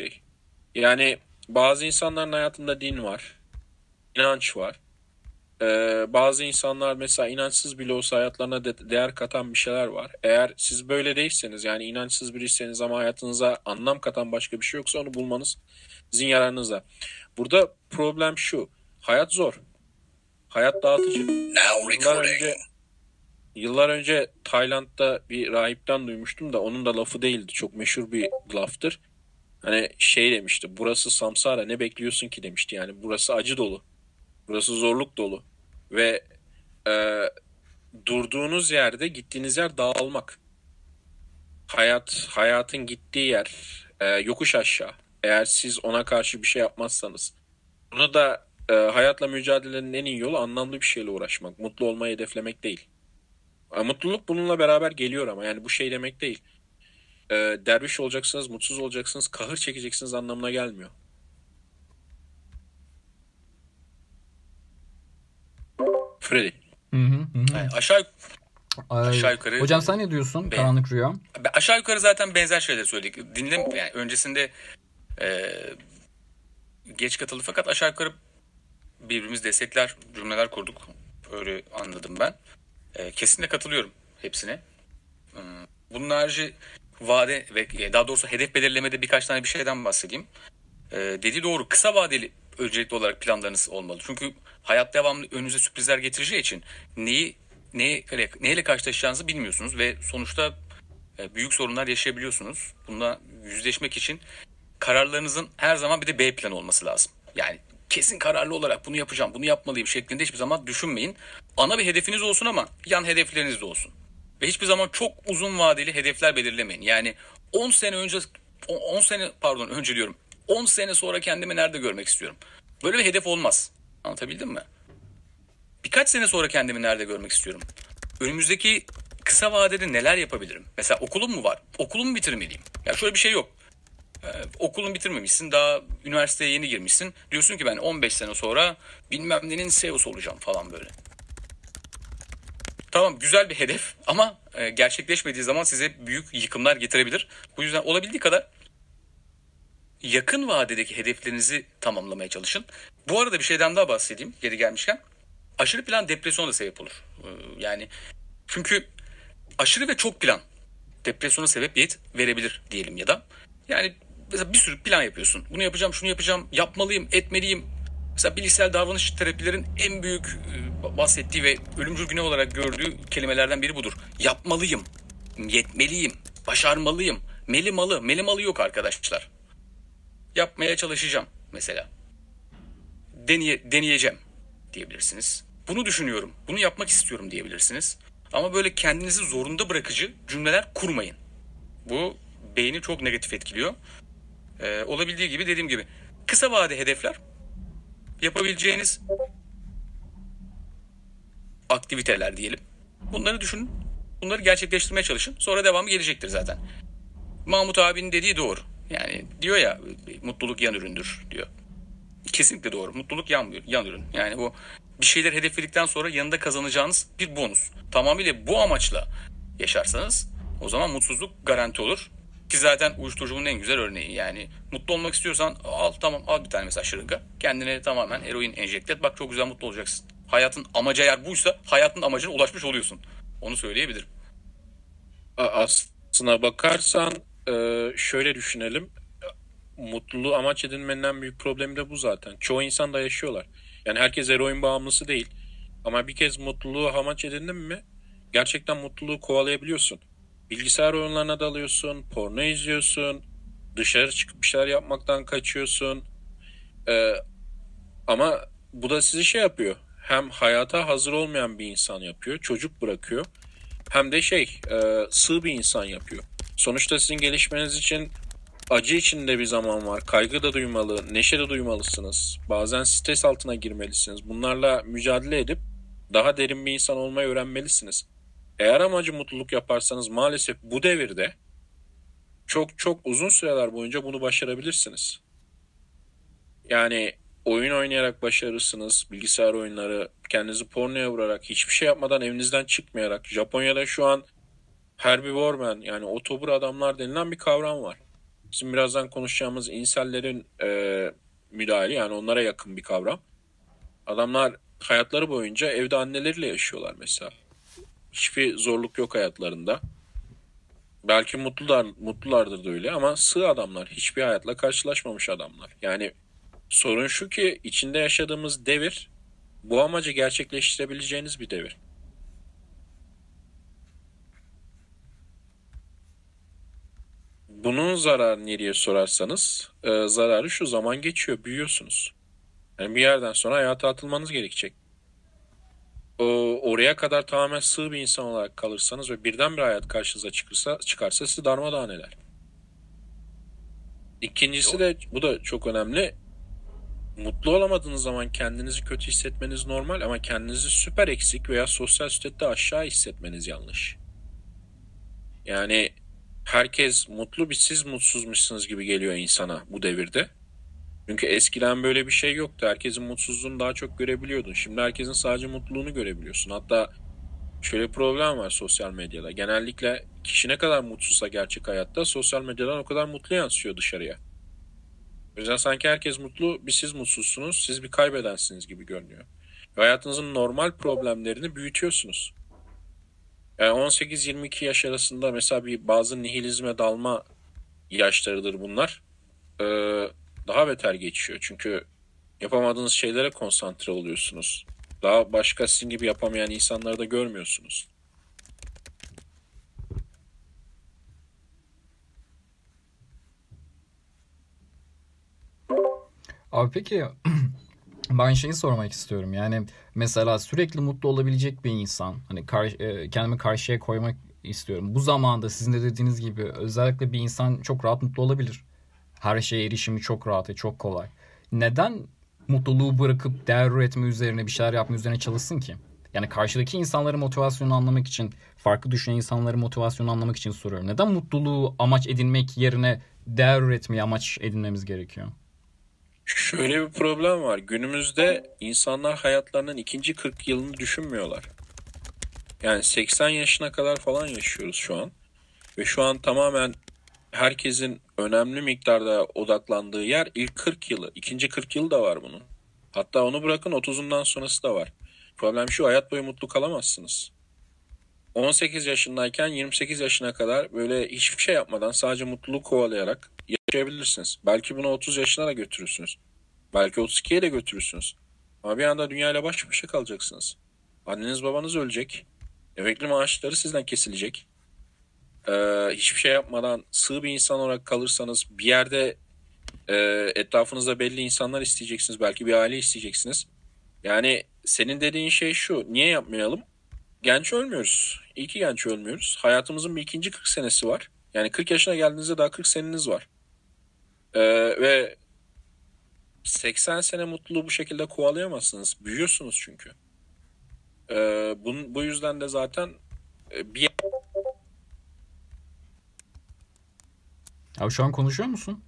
şey. Yani bazı insanların hayatında din var, inanç var. Ee, bazı insanlar mesela inançsız bile olsa hayatlarına de- değer katan bir şeyler var. Eğer siz böyle değilseniz yani inançsız biriyseniz ama hayatınıza anlam katan başka bir şey yoksa onu bulmanız sizin yararınıza. Burada problem şu. Hayat zor. Hayat dağıtıcı. Yıllar önce, yıllar önce Tayland'da bir rahipten duymuştum da onun da lafı değildi. Çok meşhur bir laftır. Hani şey demişti burası Samsara ne bekliyorsun ki demişti yani burası acı dolu. Burası zorluk dolu. Ve e, durduğunuz yerde gittiğiniz yer dağılmak. Hayat, hayatın gittiği yer e, yokuş aşağı. Eğer siz ona karşı bir şey yapmazsanız. Bunu da e, hayatla mücadelenin en iyi yolu anlamlı bir şeyle uğraşmak. Mutlu olmayı hedeflemek değil. E, mutluluk bununla beraber geliyor ama yani bu şey demek değil e, derviş olacaksınız, mutsuz olacaksınız, kahır çekeceksiniz anlamına gelmiyor. Freddy. Hı hı, hı. Yani aşağı Aşağı yukarı. Hocam sen ne diyorsun? Ben, Karanlık rüya. Aşağı yukarı zaten benzer şeyler söyledik. Dinlem yani öncesinde e, geç katıldı fakat aşağı yukarı birbirimiz destekler cümleler kurduk. Öyle anladım ben. E, kesinlikle katılıyorum hepsine. Bunun harici vade ve e, daha doğrusu hedef belirlemede birkaç tane bir şeyden bahsedeyim. Ee, dediği doğru kısa vadeli öncelikli olarak planlarınız olmalı. Çünkü hayat devamlı önünüze sürprizler getireceği için neyi neyle, neyle karşılaşacağınızı bilmiyorsunuz ve sonuçta e, büyük sorunlar yaşayabiliyorsunuz. Bununla yüzleşmek için kararlarınızın her zaman bir de B planı olması lazım. Yani kesin kararlı olarak bunu yapacağım, bunu yapmalıyım şeklinde hiçbir zaman düşünmeyin. Ana bir hedefiniz olsun ama yan hedefleriniz de olsun. Ve hiçbir zaman çok uzun vadeli hedefler belirlemeyin. Yani 10 sene önce 10 sene pardon önce diyorum. 10 sene sonra kendimi nerede görmek istiyorum? Böyle bir hedef olmaz. Anlatabildim mi? Birkaç sene sonra kendimi nerede görmek istiyorum? Önümüzdeki kısa vadede neler yapabilirim? Mesela okulum mu var? Okulumu bitirmeliyim. Ya şöyle bir şey yok. Ee, okulun bitirmemişsin daha üniversiteye yeni girmişsin. Diyorsun ki ben 15 sene sonra bilmem nenin CEO'su olacağım falan böyle. Tamam güzel bir hedef ama e, gerçekleşmediği zaman size büyük yıkımlar getirebilir. Bu yüzden olabildiği kadar yakın vadedeki hedeflerinizi tamamlamaya çalışın. Bu arada bir şeyden daha bahsedeyim geri gelmişken. Aşırı plan depresyona da sebep olur. E, yani çünkü aşırı ve çok plan depresyona sebebiyet verebilir diyelim ya da. Yani mesela bir sürü plan yapıyorsun. Bunu yapacağım, şunu yapacağım, yapmalıyım, etmeliyim, Mesela bilişsel davranış terapilerin en büyük e, bahsettiği ve ölümcül günah olarak gördüğü kelimelerden biri budur. Yapmalıyım, yetmeliyim, başarmalıyım, meli malı, meli malı yok arkadaşlar. Yapmaya çalışacağım mesela. Deneye, deneyeceğim diyebilirsiniz. Bunu düşünüyorum, bunu yapmak istiyorum diyebilirsiniz. Ama böyle kendinizi zorunda bırakıcı cümleler kurmayın. Bu beyni çok negatif etkiliyor. Ee, olabildiği gibi dediğim gibi kısa vade hedefler yapabileceğiniz aktiviteler diyelim. Bunları düşünün. Bunları gerçekleştirmeye çalışın. Sonra devamı gelecektir zaten. Mahmut abinin dediği doğru. Yani diyor ya mutluluk yan üründür diyor. Kesinlikle doğru. Mutluluk yan, yan ürün. Yani bu bir şeyler hedefledikten sonra yanında kazanacağınız bir bonus. Tamamıyla bu amaçla yaşarsanız o zaman mutsuzluk garanti olur. Ki zaten uyuşturucunun en güzel örneği yani. Mutlu olmak istiyorsan al tamam al bir tane mesela şırınga. Kendine tamamen eroin enjekte et bak çok güzel mutlu olacaksın. Hayatın amacı eğer buysa hayatın amacına ulaşmış oluyorsun. Onu söyleyebilirim. Aslına bakarsan e, şöyle düşünelim. Mutluluğu amaç edinmenin en büyük problemi de bu zaten. Çoğu insan da yaşıyorlar. Yani herkes eroin bağımlısı değil. Ama bir kez mutluluğu amaç edindin mi gerçekten mutluluğu kovalayabiliyorsun bilgisayar oyunlarına dalıyorsun, porno izliyorsun, dışarı çıkıp bir şeyler yapmaktan kaçıyorsun. Ee, ama bu da sizi şey yapıyor. Hem hayata hazır olmayan bir insan yapıyor, çocuk bırakıyor. Hem de şey, e, sığ bir insan yapıyor. Sonuçta sizin gelişmeniz için acı içinde bir zaman var. Kaygı da duymalı, neşe de duymalısınız. Bazen stres altına girmelisiniz. Bunlarla mücadele edip daha derin bir insan olmayı öğrenmelisiniz. Eğer amacı mutluluk yaparsanız maalesef bu devirde çok çok uzun süreler boyunca bunu başarabilirsiniz. Yani oyun oynayarak başarırsınız, bilgisayar oyunları, kendinizi pornoya vurarak, hiçbir şey yapmadan evinizden çıkmayarak. Japonya'da şu an Herbie yani otobur adamlar denilen bir kavram var. Bizim birazdan konuşacağımız insellerin e, müdahale yani onlara yakın bir kavram. Adamlar hayatları boyunca evde anneleriyle yaşıyorlar mesela. Hiçbir zorluk yok hayatlarında. Belki mutlular, mutlulardır da öyle ama sığ adamlar. Hiçbir hayatla karşılaşmamış adamlar. Yani sorun şu ki içinde yaşadığımız devir bu amacı gerçekleştirebileceğiniz bir devir. Bunun zararı nereye sorarsanız e, zararı şu zaman geçiyor büyüyorsunuz. Yani bir yerden sonra hayata atılmanız gerekecek o, oraya kadar tamamen sığ bir insan olarak kalırsanız ve birden bir hayat karşınıza çıkırsa, çıkarsa sizi darmadağın eder. İkincisi de bu da çok önemli. Mutlu olamadığınız zaman kendinizi kötü hissetmeniz normal ama kendinizi süper eksik veya sosyal statüde aşağı hissetmeniz yanlış. Yani herkes mutlu bir siz mutsuzmuşsunuz gibi geliyor insana bu devirde. Çünkü eskiden böyle bir şey yoktu. Herkesin mutsuzluğunu daha çok görebiliyordun. Şimdi herkesin sadece mutluluğunu görebiliyorsun. Hatta şöyle problem var sosyal medyada. Genellikle kişi ne kadar mutsuzsa gerçek hayatta sosyal medyadan o kadar mutlu yansıyor dışarıya. O yüzden sanki herkes mutlu, bir siz mutsuzsunuz, siz bir kaybedensiniz gibi görünüyor. Ve hayatınızın normal problemlerini büyütüyorsunuz. Yani 18-22 yaş arasında mesela bir bazı nihilizme dalma yaşlarıdır bunlar. Ee, daha beter geçiyor. Çünkü yapamadığınız şeylere konsantre oluyorsunuz. Daha başka sizin gibi yapamayan insanları da görmüyorsunuz. Abi peki ben şeyi sormak istiyorum. Yani mesela sürekli mutlu olabilecek bir insan hani kar, e, kendimi karşıya koymak istiyorum. Bu zamanda sizin de dediğiniz gibi özellikle bir insan çok rahat mutlu olabilir. Her şeye erişimi çok rahat ve çok kolay. Neden mutluluğu bırakıp değer üretme üzerine bir şeyler yapma üzerine çalışsın ki? Yani karşıdaki insanların motivasyonunu anlamak için, farklı düşünen insanları motivasyonunu anlamak için soruyorum. Neden mutluluğu amaç edinmek yerine değer üretmeyi amaç edinmemiz gerekiyor? Şöyle bir problem var. Günümüzde insanlar hayatlarının ikinci 40 yılını düşünmüyorlar. Yani 80 yaşına kadar falan yaşıyoruz şu an. Ve şu an tamamen herkesin önemli miktarda odaklandığı yer ilk 40 yılı. ikinci 40 yılı da var bunun. Hatta onu bırakın 30'undan sonrası da var. Problem şu hayat boyu mutlu kalamazsınız. 18 yaşındayken 28 yaşına kadar böyle hiçbir şey yapmadan sadece mutluluk kovalayarak yaşayabilirsiniz. Belki bunu 30 yaşına da götürürsünüz. Belki 32'ye de götürürsünüz. Ama bir anda dünyayla baş başa kalacaksınız. Anneniz babanız ölecek. Emekli maaşları sizden kesilecek e, hiçbir şey yapmadan sığ bir insan olarak kalırsanız bir yerde e, etrafınızda belli insanlar isteyeceksiniz. Belki bir aile isteyeceksiniz. Yani senin dediğin şey şu. Niye yapmayalım? Genç ölmüyoruz. İyi ki genç ölmüyoruz. Hayatımızın bir ikinci 40 senesi var. Yani 40 yaşına geldiğinizde daha 40 seneniz var. Ee, ve 80 sene mutluluğu bu şekilde kovalayamazsınız. Büyüyorsunuz çünkü. Ee, bunun, bu yüzden de zaten e, bir Abi şu an konuşuyor musun?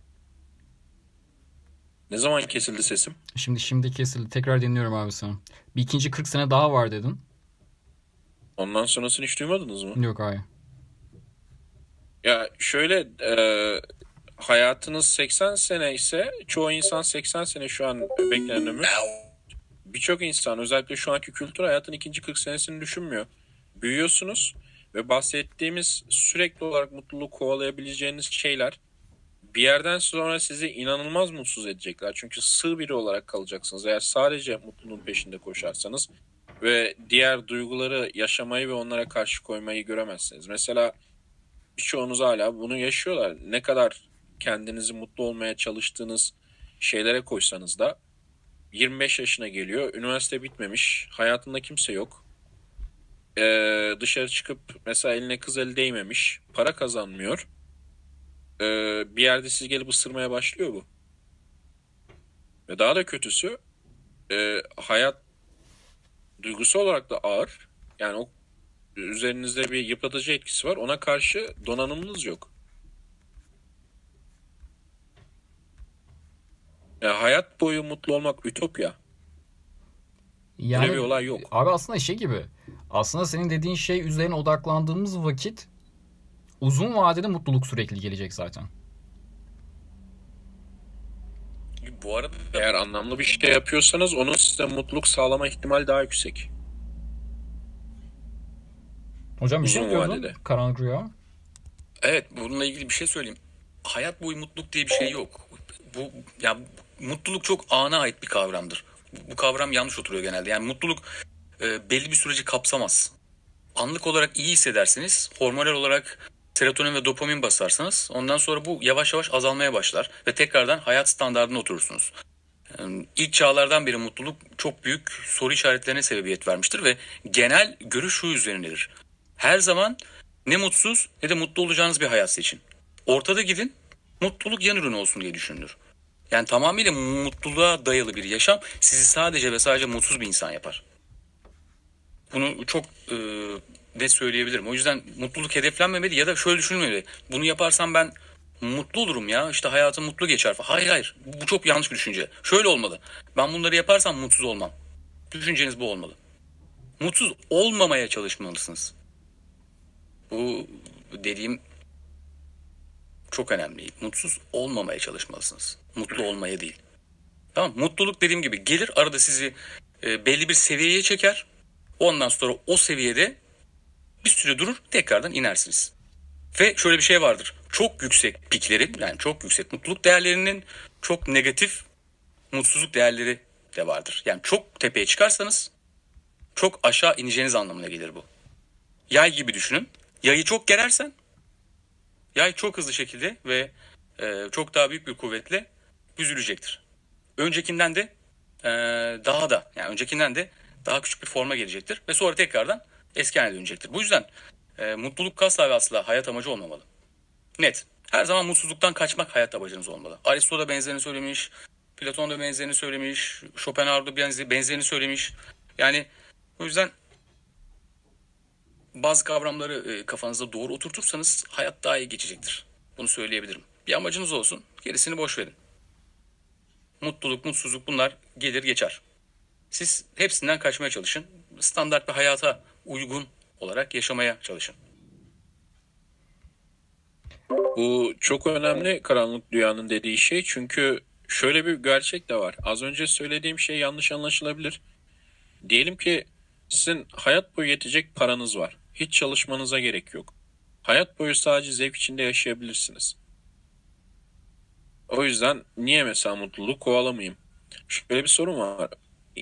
Ne zaman kesildi sesim? Şimdi şimdi kesildi. Tekrar dinliyorum abi sana. Bir ikinci 40 sene daha var dedin. Ondan sonrasını hiç duymadınız mı? Yok hayır. Ya şöyle e, hayatınız 80 sene ise çoğu insan 80 sene şu an beklenen ömür. Birçok insan özellikle şu anki kültür hayatın ikinci 40 senesini düşünmüyor. Büyüyorsunuz ve bahsettiğimiz sürekli olarak mutluluğu kovalayabileceğiniz şeyler bir yerden sonra sizi inanılmaz mutsuz edecekler. Çünkü sığ biri olarak kalacaksınız. Eğer sadece mutluluğun peşinde koşarsanız ve diğer duyguları yaşamayı ve onlara karşı koymayı göremezsiniz. Mesela birçoğunuz hala bunu yaşıyorlar. Ne kadar kendinizi mutlu olmaya çalıştığınız şeylere koysanız da 25 yaşına geliyor. Üniversite bitmemiş. Hayatında kimse yok e, dışarı çıkıp mesela eline kız eli değmemiş, para kazanmıyor. E, bir yerde siz gelip ısırmaya başlıyor bu. Ve daha da kötüsü e, hayat duygusu olarak da ağır. Yani o üzerinizde bir yıpratıcı etkisi var. Ona karşı donanımınız yok. Yani hayat boyu mutlu olmak ütopya. Yani, Öyle bir olay yok. Abi aslında şey gibi. Aslında senin dediğin şey üzerine odaklandığımız vakit uzun vadede mutluluk sürekli gelecek zaten. Bu arada eğer anlamlı bir şey yapıyorsanız onun size mutluluk sağlama ihtimali daha yüksek. Hocam bir şey uzun şey diyordun karanlık rüya. Evet bununla ilgili bir şey söyleyeyim. Hayat boyu mutluluk diye bir şey yok. Bu yani mutluluk çok ana ait bir kavramdır bu kavram yanlış oturuyor genelde. Yani mutluluk e, belli bir süreci kapsamaz. Anlık olarak iyi hissedersiniz. Hormonal olarak serotonin ve dopamin basarsanız ondan sonra bu yavaş yavaş azalmaya başlar ve tekrardan hayat standartına oturursunuz. E, ilk çağlardan beri mutluluk çok büyük soru işaretlerine sebebiyet vermiştir ve genel görüş şu üzerinedir. Her zaman ne mutsuz ne de mutlu olacağınız bir hayat seçin. Ortada gidin, mutluluk yan ürünü olsun diye düşünülür. Yani tamamıyla mutluluğa dayalı bir yaşam sizi sadece ve sadece mutsuz bir insan yapar. Bunu çok e, net söyleyebilirim. O yüzden mutluluk hedeflenmemeli ya da şöyle düşünmemeli. Bunu yaparsam ben mutlu olurum ya işte hayatım mutlu geçer falan. Hayır hayır bu çok yanlış bir düşünce. Şöyle olmalı. Ben bunları yaparsam mutsuz olmam. Düşünceniz bu olmalı. Mutsuz olmamaya çalışmalısınız. Bu dediğim çok önemli. Mutsuz olmamaya çalışmalısınız. Mutlu olmaya değil. Tamam Mutluluk dediğim gibi gelir arada sizi e, belli bir seviyeye çeker. Ondan sonra o seviyede bir süre durur tekrardan inersiniz. Ve şöyle bir şey vardır. Çok yüksek piklerin yani çok yüksek mutluluk değerlerinin çok negatif mutsuzluk değerleri de vardır. Yani çok tepeye çıkarsanız çok aşağı ineceğiniz anlamına gelir bu. Yay gibi düşünün. Yayı çok gerersen Yay çok hızlı şekilde ve e, çok daha büyük bir kuvvetle büzülecektir. Öncekinden de e, daha da yani öncekinden de daha küçük bir forma gelecektir ve sonra tekrardan eski haline dönecektir. Bu yüzden e, mutluluk asla ve asla hayat amacı olmamalı. Net. Her zaman mutsuzluktan kaçmak hayat amacınız olmalı. Aristo da benzerini söylemiş. Platon da benzerini söylemiş. Schopenhauer da benzerini söylemiş. Yani o yüzden bazı kavramları e, kafanızda doğru oturtursanız hayat daha iyi geçecektir. Bunu söyleyebilirim. Bir amacınız olsun, gerisini boş verin. Mutluluk, mutsuzluk bunlar gelir geçer. Siz hepsinden kaçmaya çalışın. Standart bir hayata uygun olarak yaşamaya çalışın. Bu çok önemli karanlık dünyanın dediği şey çünkü şöyle bir gerçek de var. Az önce söylediğim şey yanlış anlaşılabilir. Diyelim ki sizin hayat boyu yetecek paranız var. Hiç çalışmanıza gerek yok. Hayat boyu sadece zevk içinde yaşayabilirsiniz. O yüzden niye mesela mutluluğu kovalamayayım? Şöyle bir sorun var.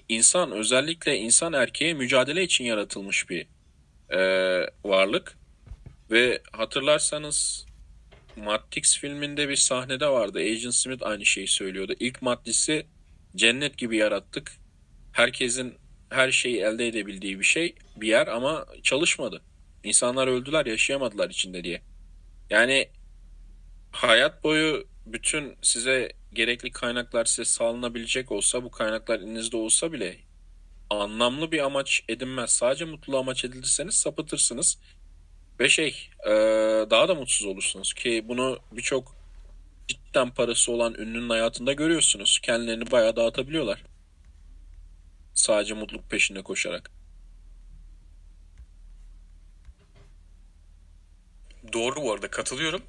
İnsan özellikle insan erkeği mücadele için yaratılmış bir e, varlık. Ve hatırlarsanız Matrix filminde bir sahnede vardı. Agent Smith aynı şeyi söylüyordu. İlk maddesi cennet gibi yarattık. Herkesin her şeyi elde edebildiği bir şey bir yer ama çalışmadı. İnsanlar öldüler yaşayamadılar içinde diye. Yani hayat boyu bütün size gerekli kaynaklar size sağlanabilecek olsa bu kaynaklar elinizde olsa bile anlamlı bir amaç edinmez. Sadece mutlu amaç edilirseniz sapıtırsınız ve şey e, daha da mutsuz olursunuz ki bunu birçok cidden parası olan ünlünün hayatında görüyorsunuz. Kendilerini bayağı dağıtabiliyorlar. Sadece mutluluk peşinde koşarak. Doğru bu arada katılıyorum.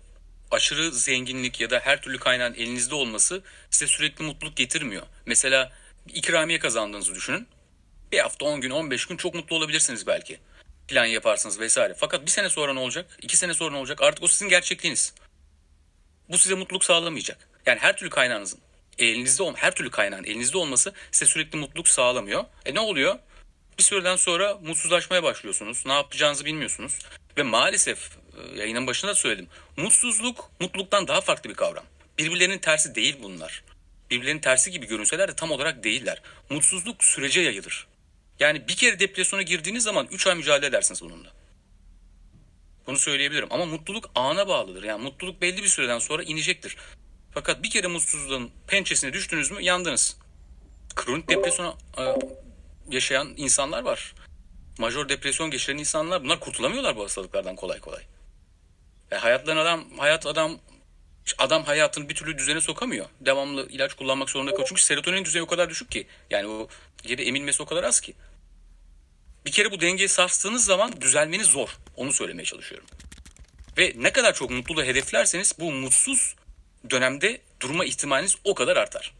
Aşırı zenginlik ya da her türlü kaynağın elinizde olması size sürekli mutluluk getirmiyor. Mesela ikramiye kazandığınızı düşünün. Bir hafta, 10 gün, 15 gün çok mutlu olabilirsiniz belki. Plan yaparsınız vesaire. Fakat bir sene sonra ne olacak? İki sene sonra ne olacak? Artık o sizin gerçekliğiniz. Bu size mutluluk sağlamayacak. Yani her türlü kaynağınızın elinizde olm her türlü kaynağın elinizde olması size sürekli mutluluk sağlamıyor. E ne oluyor? Bir süreden sonra mutsuzlaşmaya başlıyorsunuz. Ne yapacağınızı bilmiyorsunuz. Ve maalesef e, yayının başında söyledim. Mutsuzluk mutluluktan daha farklı bir kavram. Birbirlerinin tersi değil bunlar. Birbirlerinin tersi gibi görünseler de tam olarak değiller. Mutsuzluk sürece yayılır. Yani bir kere depresyona girdiğiniz zaman 3 ay mücadele edersiniz bununla. Bunu söyleyebilirim ama mutluluk ana bağlıdır. Yani mutluluk belli bir süreden sonra inecektir. Fakat bir kere mutsuzluğun pençesine düştünüz mü yandınız. Kronik depresyon e, yaşayan insanlar var. Majör depresyon geçiren insanlar bunlar kurtulamıyorlar bu hastalıklardan kolay kolay. E, hayatların adam hayat adam adam hayatını bir türlü düzene sokamıyor. Devamlı ilaç kullanmak zorunda kalıyor. Çünkü serotonin düzeyi o kadar düşük ki. Yani o geri emilmesi o kadar az ki. Bir kere bu dengeyi sarstığınız zaman düzelmeniz zor. Onu söylemeye çalışıyorum. Ve ne kadar çok mutluluğu hedeflerseniz bu mutsuz dönemde durma ihtimaliniz o kadar artar.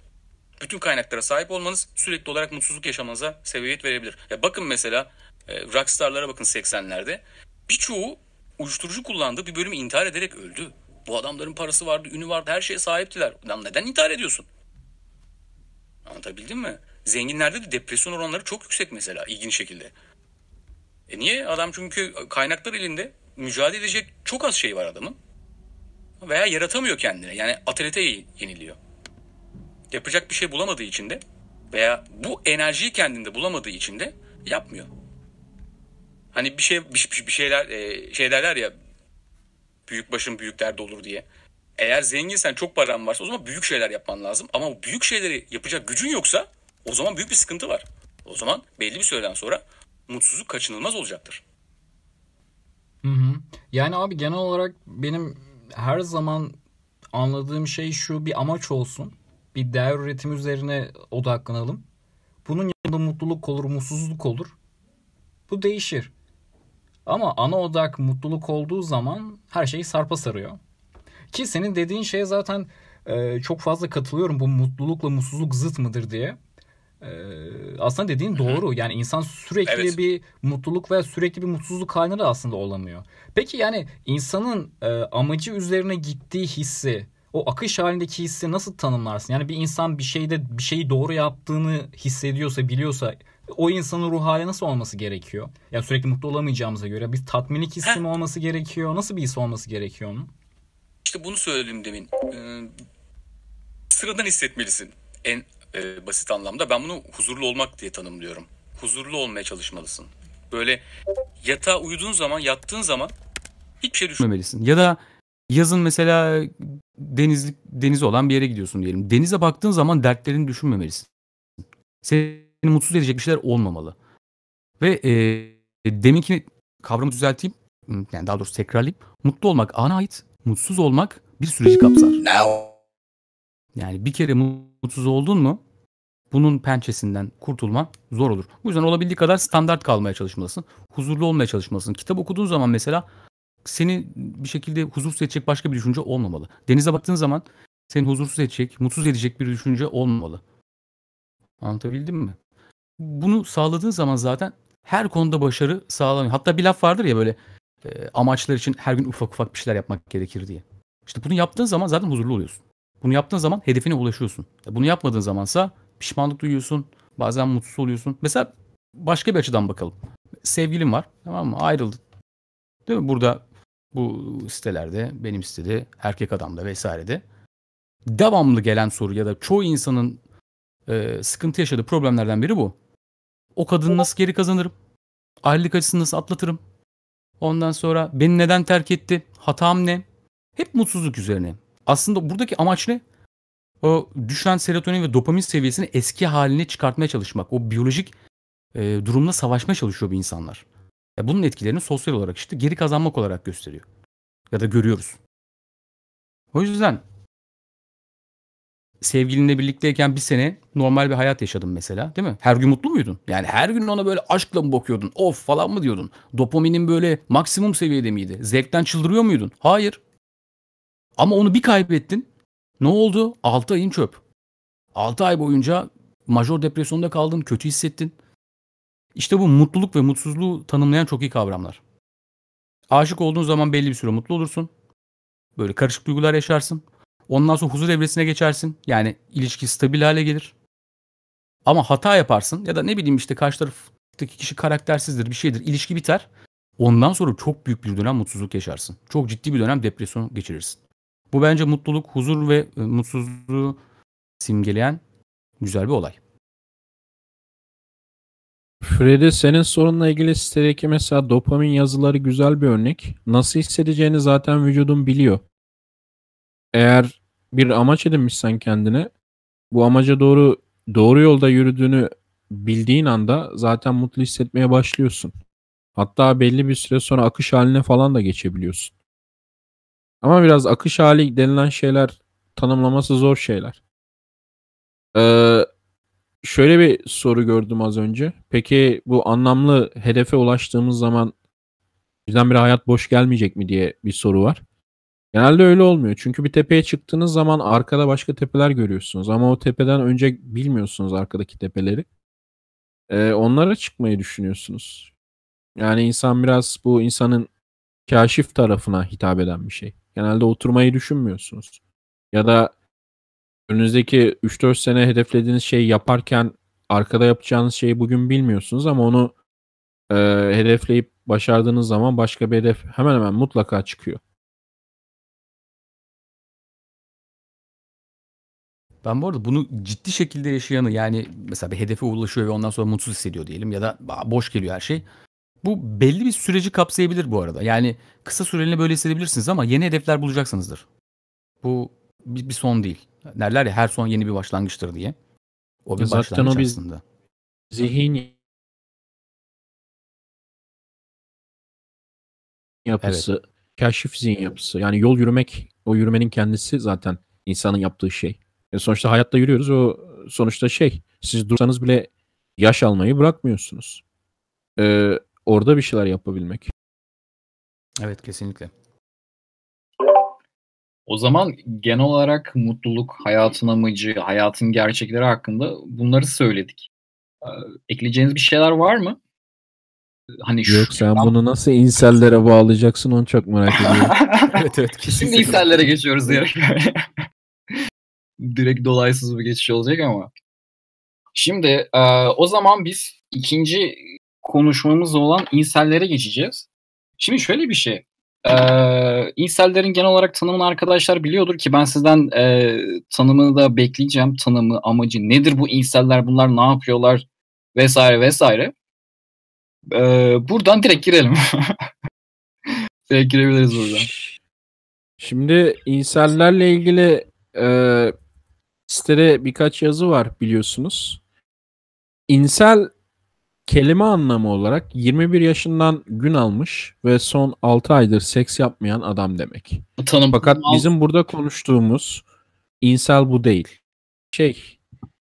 Bütün kaynaklara sahip olmanız sürekli olarak mutsuzluk yaşamanıza sebebiyet verebilir. Ya bakın mesela e, rockstarlara bakın 80'lerde. Birçoğu uyuşturucu kullandığı bir bölümü intihar ederek öldü. Bu adamların parası vardı, ünü vardı, her şeye sahiptiler. Adam neden intihar ediyorsun? Anlatabildim mi? Zenginlerde de depresyon oranları çok yüksek mesela ilginç şekilde. E niye? Adam çünkü kaynaklar elinde mücadele edecek çok az şey var adamın veya yaratamıyor kendine. Yani atlete yeniliyor. Yapacak bir şey bulamadığı için de veya bu enerjiyi kendinde bulamadığı için de yapmıyor. Hani bir şey bir, bir şeyler e, şey derler ya büyük başın büyük derde olur diye. Eğer zenginsen çok paran varsa o zaman büyük şeyler yapman lazım. Ama büyük şeyleri yapacak gücün yoksa o zaman büyük bir sıkıntı var. O zaman belli bir süreden sonra mutsuzluk kaçınılmaz olacaktır. Hı hı. Yani abi genel olarak benim her zaman anladığım şey şu bir amaç olsun. Bir değer üretimi üzerine odaklanalım. Bunun yanında mutluluk olur, mutsuzluk olur. Bu değişir. Ama ana odak mutluluk olduğu zaman her şeyi sarpa sarıyor. Ki senin dediğin şeye zaten e, çok fazla katılıyorum bu mutlulukla mutsuzluk zıt mıdır diye. Ee, aslında dediğin doğru. Yani insan sürekli evet. bir mutluluk veya sürekli bir mutsuzluk haline de aslında olamıyor. Peki yani insanın e, amacı üzerine gittiği hissi, o akış halindeki hissi nasıl tanımlarsın? Yani bir insan bir şeyde bir şeyi doğru yaptığını hissediyorsa, biliyorsa o insanın ruh hali nasıl olması gerekiyor? yani sürekli mutlu olamayacağımıza göre bir tatminlik hissi mi olması gerekiyor? Nasıl bir his olması gerekiyor onun? İşte bunu söyledim demin. Ee, sıradan hissetmelisin. En e, basit anlamda. Ben bunu huzurlu olmak diye tanımlıyorum. Huzurlu olmaya çalışmalısın. Böyle yatağa uyuduğun zaman, yattığın zaman hiçbir şey düşünmemelisin. Ya da yazın mesela denizlik denize olan bir yere gidiyorsun diyelim. Denize baktığın zaman dertlerini düşünmemelisin. Seni mutsuz edecek bir şeyler olmamalı. Ve e, deminki kavramı düzelteyim. Hmm, yani daha doğrusu tekrarlayayım. Mutlu olmak ana ait, mutsuz olmak bir süreci kapsar. Now yani bir kere mutsuz oldun mu bunun pençesinden kurtulman zor olur. Bu yüzden olabildiği kadar standart kalmaya çalışmalısın. Huzurlu olmaya çalışmalısın. Kitap okuduğun zaman mesela seni bir şekilde huzursuz edecek başka bir düşünce olmamalı. Denize baktığın zaman seni huzursuz edecek, mutsuz edecek bir düşünce olmamalı. Anlatabildim mi? Bunu sağladığın zaman zaten her konuda başarı sağlanıyor. Hatta bir laf vardır ya böyle e, amaçlar için her gün ufak ufak bir şeyler yapmak gerekir diye. İşte bunu yaptığın zaman zaten huzurlu oluyorsun. Bunu yaptığın zaman hedefine ulaşıyorsun. Bunu yapmadığın zamansa pişmanlık duyuyorsun. Bazen mutsuz oluyorsun. Mesela başka bir açıdan bakalım. Sevgilim var. Tamam mı? Ayrıldı. Değil mi? Burada bu sitelerde, benim sitede, erkek adamda vesairede devamlı gelen soru ya da çoğu insanın e, sıkıntı yaşadığı problemlerden biri bu. O kadını nasıl geri kazanırım? Ayrılık acısını nasıl atlatırım? Ondan sonra beni neden terk etti? Hatam ne? Hep mutsuzluk üzerine. Aslında buradaki amaç ne? O düşen serotonin ve dopamin seviyesini eski haline çıkartmaya çalışmak. O biyolojik e, durumla savaşmaya çalışıyor bu insanlar. Ya bunun etkilerini sosyal olarak işte geri kazanmak olarak gösteriyor. Ya da görüyoruz. O yüzden sevgilinle birlikteyken bir sene normal bir hayat yaşadım mesela değil mi? Her gün mutlu muydun? Yani her gün ona böyle aşkla mı bakıyordun? Of falan mı diyordun? Dopaminin böyle maksimum seviyede miydi? Zevkten çıldırıyor muydun? Hayır. Ama onu bir kaybettin. Ne oldu? 6 ayın çöp. 6 ay boyunca major depresyonda kaldın, kötü hissettin. İşte bu mutluluk ve mutsuzluğu tanımlayan çok iyi kavramlar. Aşık olduğun zaman belli bir süre mutlu olursun. Böyle karışık duygular yaşarsın. Ondan sonra huzur evresine geçersin. Yani ilişki stabil hale gelir. Ama hata yaparsın ya da ne bileyim işte karşı taraftaki kişi karaktersizdir bir şeydir. İlişki biter. Ondan sonra çok büyük bir dönem mutsuzluk yaşarsın. Çok ciddi bir dönem depresyon geçirirsin. Bu bence mutluluk, huzur ve e, mutsuzluğu simgeleyen güzel bir olay. Freddy senin sorunla ilgili sitedeki mesela dopamin yazıları güzel bir örnek. Nasıl hissedeceğini zaten vücudun biliyor. Eğer bir amaç edinmişsen kendine bu amaca doğru doğru yolda yürüdüğünü bildiğin anda zaten mutlu hissetmeye başlıyorsun. Hatta belli bir süre sonra akış haline falan da geçebiliyorsun. Ama biraz akış hali denilen şeyler tanımlaması zor şeyler. Ee, şöyle bir soru gördüm az önce. Peki bu anlamlı hedefe ulaştığımız zaman bizden bir hayat boş gelmeyecek mi diye bir soru var. Genelde öyle olmuyor. Çünkü bir tepeye çıktığınız zaman arkada başka tepeler görüyorsunuz. Ama o tepeden önce bilmiyorsunuz arkadaki tepeleri. Ee, onlara çıkmayı düşünüyorsunuz. Yani insan biraz bu insanın kaşif tarafına hitap eden bir şey. Genelde oturmayı düşünmüyorsunuz. Ya da önünüzdeki 3-4 sene hedeflediğiniz şeyi yaparken arkada yapacağınız şeyi bugün bilmiyorsunuz ama onu e, hedefleyip başardığınız zaman başka bir hedef hemen hemen mutlaka çıkıyor. Ben bu arada bunu ciddi şekilde yaşayanı yani mesela bir hedefe ulaşıyor ve ondan sonra mutsuz hissediyor diyelim ya da boş geliyor her şey. Bu belli bir süreci kapsayabilir bu arada. Yani kısa süreliğine böyle hissedebilirsiniz ama yeni hedefler bulacaksınızdır. Bu bir, bir son değil. Derler ya her son yeni bir başlangıçtır diye. O bir Zaten başlangıç o biz aslında. Zihin yapısı, evet. keşif zihin yapısı. Yani yol yürümek, o yürümenin kendisi zaten insanın yaptığı şey. E sonuçta hayatta yürüyoruz. O sonuçta şey, siz dursanız bile yaş almayı bırakmıyorsunuz. Ee, orada bir şeyler yapabilmek. Evet kesinlikle. O zaman genel olarak mutluluk, hayatın amacı, hayatın gerçekleri hakkında bunları söyledik. Ee, ekleyeceğiniz bir şeyler var mı? Ee, hani şu Yok sen an... bunu nasıl insellere bağlayacaksın onu çok merak ediyorum. evet evet Şimdi insellere geçiyoruz direkt. direkt dolaysız bir geçiş olacak ama. Şimdi e, o zaman biz ikinci konuşmamız olan insellere geçeceğiz. Şimdi şöyle bir şey. Ee, insellerin genel olarak tanımını arkadaşlar biliyordur ki ben sizden e, tanımını da bekleyeceğim. Tanımı, amacı nedir bu inseller, bunlar ne yapıyorlar vesaire vesaire. Ee, buradan direkt girelim. direkt girebiliriz buradan. Şimdi insellerle ilgili e, sitede birkaç yazı var biliyorsunuz. İnsel kelime anlamı olarak 21 yaşından gün almış ve son 6 aydır seks yapmayan adam demek. Tanım. Fakat bizim burada konuştuğumuz insel bu değil. Şey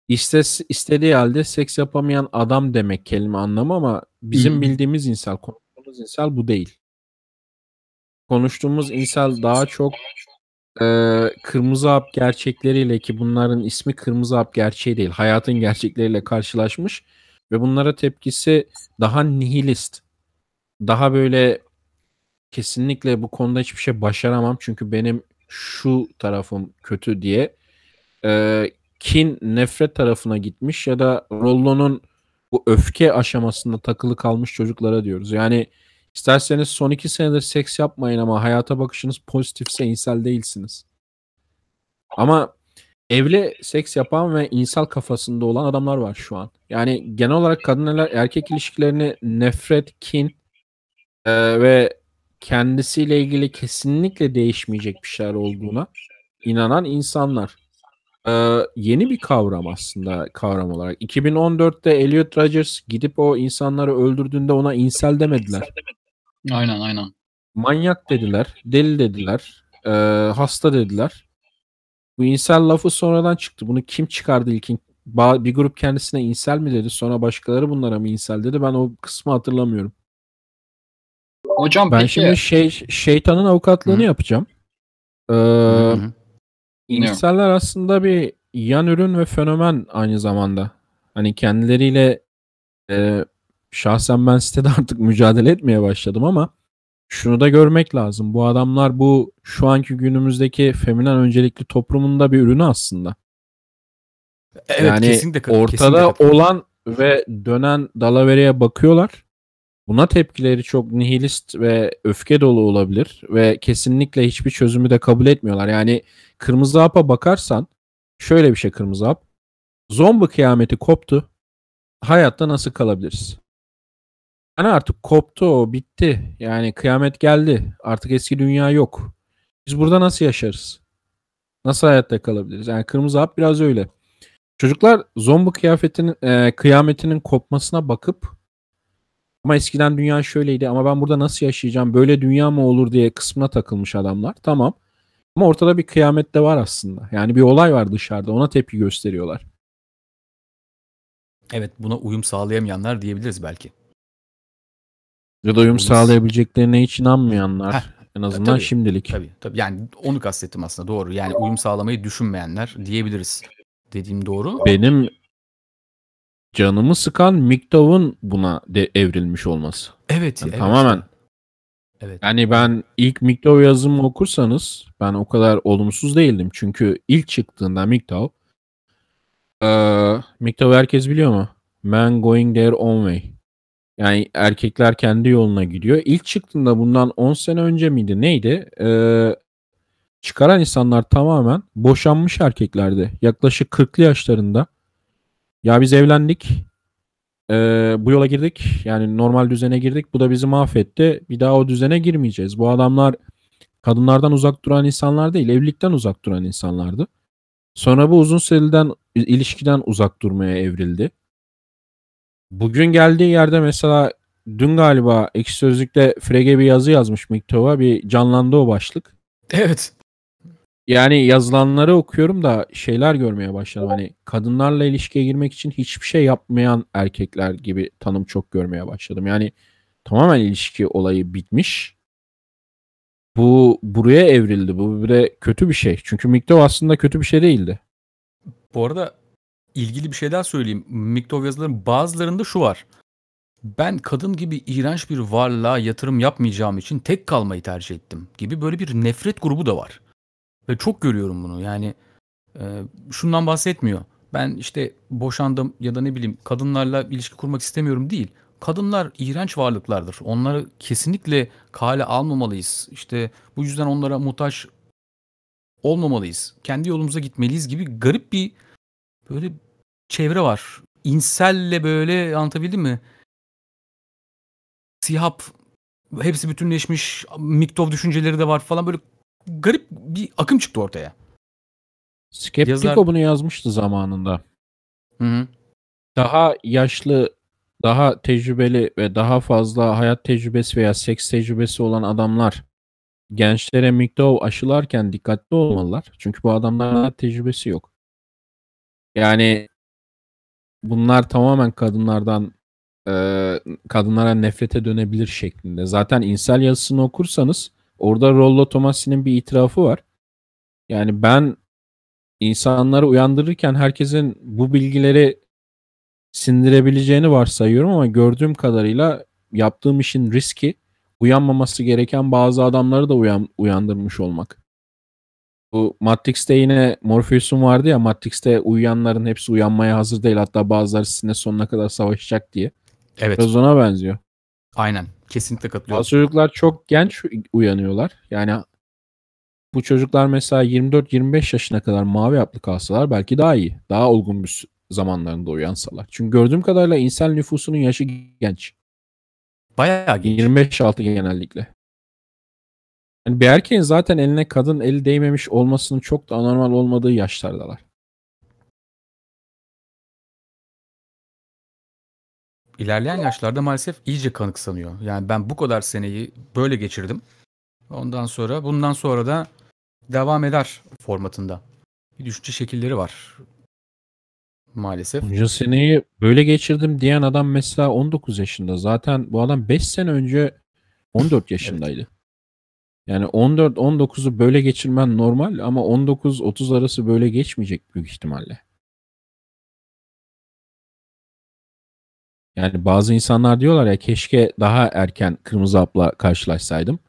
istes, istediği halde seks yapamayan adam demek kelime anlamı ama bizim hmm. bildiğimiz insel konuştuğumuz insel bu değil. Konuştuğumuz insel daha çok e, kırmızı hap gerçekleriyle ki bunların ismi kırmızı hap gerçeği değil hayatın gerçekleriyle karşılaşmış ve bunlara tepkisi daha nihilist. Daha böyle kesinlikle bu konuda hiçbir şey başaramam çünkü benim şu tarafım kötü diye e, kin nefret tarafına gitmiş ya da Rollo'nun bu öfke aşamasında takılı kalmış çocuklara diyoruz. Yani isterseniz son iki senedir seks yapmayın ama hayata bakışınız pozitifse insel değilsiniz. Ama evle seks yapan ve insal kafasında olan adamlar var şu an. Yani genel olarak kadınlar erkek ilişkilerini nefret, kin e, ve kendisiyle ilgili kesinlikle değişmeyecek bir şeyler olduğuna inanan insanlar. Ee, yeni bir kavram aslında kavram olarak. 2014'te Elliot Rodgers gidip o insanları öldürdüğünde ona insel demediler. Aynen aynen. Manyak dediler, deli dediler, e, hasta dediler. Bu insel lafı sonradan çıktı. Bunu kim çıkardı ilkin? Bir grup kendisine insel mi dedi? Sonra başkaları bunlara mı insel dedi? Ben o kısmı hatırlamıyorum. Hocam ben peki. şimdi şey, şeytanın avukatlığını Hı. yapacağım. Ee, İnseller aslında bir yan ürün ve fenomen aynı zamanda. Hani kendileriyle e, şahsen ben sitede artık mücadele etmeye başladım ama şunu da görmek lazım. Bu adamlar bu şu anki günümüzdeki feminen öncelikli toplumunda bir ürünü aslında. Evet, yani kesinlikle katıl, ortada kesinlikle olan ve dönen dalavereye bakıyorlar. Buna tepkileri çok nihilist ve öfke dolu olabilir ve kesinlikle hiçbir çözümü de kabul etmiyorlar. Yani Kırmızı Hap'a bakarsan şöyle bir şey Kırmızı Hap. Zombi kıyameti koptu. Hayatta nasıl kalabiliriz? Yani artık koptu o, bitti. Yani kıyamet geldi. Artık eski dünya yok. Biz burada nasıl yaşarız? Nasıl hayatta kalabiliriz? Yani kırmızı hap biraz öyle. Çocuklar zombi kıyafetinin e, kıyametinin kopmasına bakıp ama eskiden dünya şöyleydi ama ben burada nasıl yaşayacağım böyle dünya mı olur diye kısmına takılmış adamlar. Tamam. Ama ortada bir kıyamet de var aslında. Yani bir olay var dışarıda ona tepki gösteriyorlar. Evet buna uyum sağlayamayanlar diyebiliriz belki. Ya da uyum Biz... sağlayabileceklerine hiç inanmayanlar. Heh. En e, azından tabii, şimdilik. Tabii, tabii. Yani onu kastettim aslında doğru. Yani uyum sağlamayı düşünmeyenler diyebiliriz. Dediğim doğru. Benim canımı sıkan MGTOW'un buna de evrilmiş olması. Evet. Yani evet. Tamamen. Evet. Yani ben ilk MGTOW yazımı okursanız ben o kadar olumsuz değildim. Çünkü ilk çıktığında MGTOW ee, MGTOW herkes biliyor mu? Man going there on way. Yani erkekler kendi yoluna gidiyor. İlk çıktığında bundan 10 sene önce miydi neydi? Ee, çıkaran insanlar tamamen boşanmış erkeklerdi. Yaklaşık 40'lı yaşlarında. Ya biz evlendik. Ee, bu yola girdik. Yani normal düzene girdik. Bu da bizi mahvetti. Bir daha o düzene girmeyeceğiz. Bu adamlar kadınlardan uzak duran insanlar değil. Evlilikten uzak duran insanlardı. Sonra bu uzun süreden ilişkiden uzak durmaya evrildi. Bugün geldiği yerde mesela dün galiba ekşi sözlükte Frege bir yazı yazmış Miktova. Bir canlandı o başlık. Evet. Yani yazılanları okuyorum da şeyler görmeye başladım. Hani kadınlarla ilişkiye girmek için hiçbir şey yapmayan erkekler gibi tanım çok görmeye başladım. Yani tamamen ilişki olayı bitmiş. Bu buraya evrildi. Bu bir de kötü bir şey. Çünkü Miktov aslında kötü bir şey değildi. Bu arada ilgili bir şey daha söyleyeyim. Miktov yazıların bazılarında şu var. Ben kadın gibi iğrenç bir varlığa yatırım yapmayacağım için tek kalmayı tercih ettim gibi böyle bir nefret grubu da var. Ve çok görüyorum bunu. Yani e, şundan bahsetmiyor. Ben işte boşandım ya da ne bileyim kadınlarla ilişki kurmak istemiyorum değil. Kadınlar iğrenç varlıklardır. Onları kesinlikle kale almamalıyız. İşte bu yüzden onlara muhtaç olmamalıyız. Kendi yolumuza gitmeliyiz gibi garip bir böyle çevre var. İnselle böyle anlatabildim mi? Sihap hepsi bütünleşmiş. Miktov düşünceleri de var falan böyle garip bir akım çıktı ortaya. Skeptiko Yazar... bunu yazmıştı zamanında. Hı hı. Daha yaşlı, daha tecrübeli ve daha fazla hayat tecrübesi veya seks tecrübesi olan adamlar gençlere MGTOW aşılarken dikkatli olmalılar. Çünkü bu adamların hayat tecrübesi yok. Yani bunlar tamamen kadınlardan e, kadınlara nefrete dönebilir şeklinde. Zaten insel yazısını okursanız orada Rollo Tomasi'nin bir itirafı var. Yani ben insanları uyandırırken herkesin bu bilgileri sindirebileceğini varsayıyorum ama gördüğüm kadarıyla yaptığım işin riski uyanmaması gereken bazı adamları da uyan, uyandırmış olmak. Bu Matrix'te yine Morpheus'un vardı ya Matrix'te uyuyanların hepsi uyanmaya hazır değil. Hatta bazıları sizinle sonuna kadar savaşacak diye. Evet. Biraz ona benziyor. Aynen. Kesinlikle katılıyorum. Bazı çocuklar çok genç uyanıyorlar. Yani bu çocuklar mesela 24-25 yaşına kadar mavi haplı kalsalar belki daha iyi. Daha olgun bir zamanlarında uyansalar. Çünkü gördüğüm kadarıyla insan nüfusunun yaşı genç. Bayağı genç. 25-6 genellikle. Yani bir erkeğin zaten eline kadın eli değmemiş olmasının çok da anormal olmadığı yaşlardalar. İlerleyen yaşlarda maalesef iyice kanık sanıyor. Yani ben bu kadar seneyi böyle geçirdim. Ondan sonra bundan sonra da devam eder formatında. Bir düşünce şekilleri var. Maalesef. Bunca seneyi böyle geçirdim diyen adam mesela 19 yaşında. Zaten bu adam 5 sene önce 14 yaşındaydı. evet. Yani 14-19'u böyle geçirmen normal ama 19-30 arası böyle geçmeyecek büyük ihtimalle. Yani bazı insanlar diyorlar ya keşke daha erken kırmızı hapla karşılaşsaydım.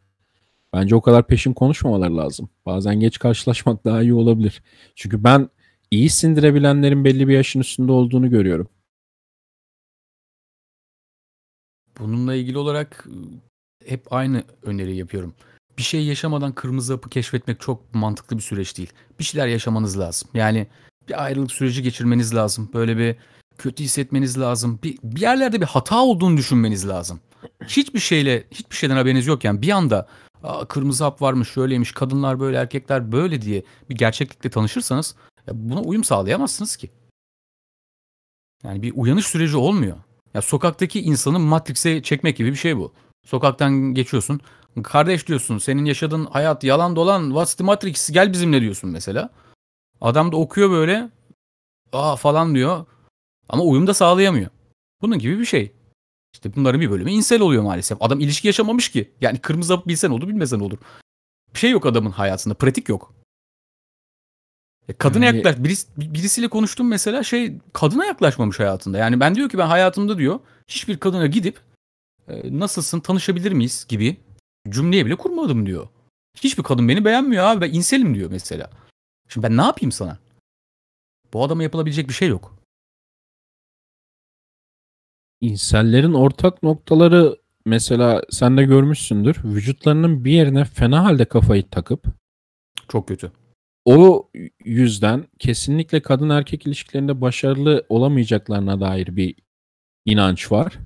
Bence o kadar peşin konuşmamaları lazım. Bazen geç karşılaşmak daha iyi olabilir. Çünkü ben iyi sindirebilenlerin belli bir yaşın üstünde olduğunu görüyorum. Bununla ilgili olarak ıı, hep aynı öneriyi yapıyorum bir şey yaşamadan kırmızı hapı keşfetmek çok mantıklı bir süreç değil. Bir şeyler yaşamanız lazım. Yani bir ayrılık süreci geçirmeniz lazım. Böyle bir kötü hissetmeniz lazım. Bir, bir yerlerde bir hata olduğunu düşünmeniz lazım. Hiçbir şeyle, hiçbir şeyden haberiniz yokken bir anda Aa, kırmızı hap varmış, şöyleymiş, kadınlar böyle, erkekler böyle diye bir gerçeklikle tanışırsanız buna uyum sağlayamazsınız ki. Yani bir uyanış süreci olmuyor. Ya sokaktaki insanı Matrix'e çekmek gibi bir şey bu. Sokaktan geçiyorsun. Kardeş diyorsun senin yaşadığın hayat yalan dolan what's the matrix gel bizimle diyorsun mesela. Adam da okuyor böyle aa falan diyor ama uyum da sağlayamıyor. Bunun gibi bir şey. İşte bunların bir bölümü insel oluyor maalesef. Adam ilişki yaşamamış ki. Yani kırmızı hap bilsen olur bilmesen olur. Bir şey yok adamın hayatında. Pratik yok. E kadına yaklaş birisi, birisiyle konuştum mesela şey kadına yaklaşmamış hayatında. Yani ben diyor ki ben hayatımda diyor hiçbir kadına gidip e, nasılsın tanışabilir miyiz gibi Cümleye bile kurmadım diyor. Hiçbir kadın beni beğenmiyor abi ben inselim diyor mesela. Şimdi ben ne yapayım sana? Bu adama yapılabilecek bir şey yok. İnsellerin ortak noktaları mesela sen de görmüşsündür. Vücutlarının bir yerine fena halde kafayı takıp çok kötü. O yüzden kesinlikle kadın erkek ilişkilerinde başarılı olamayacaklarına dair bir inanç var.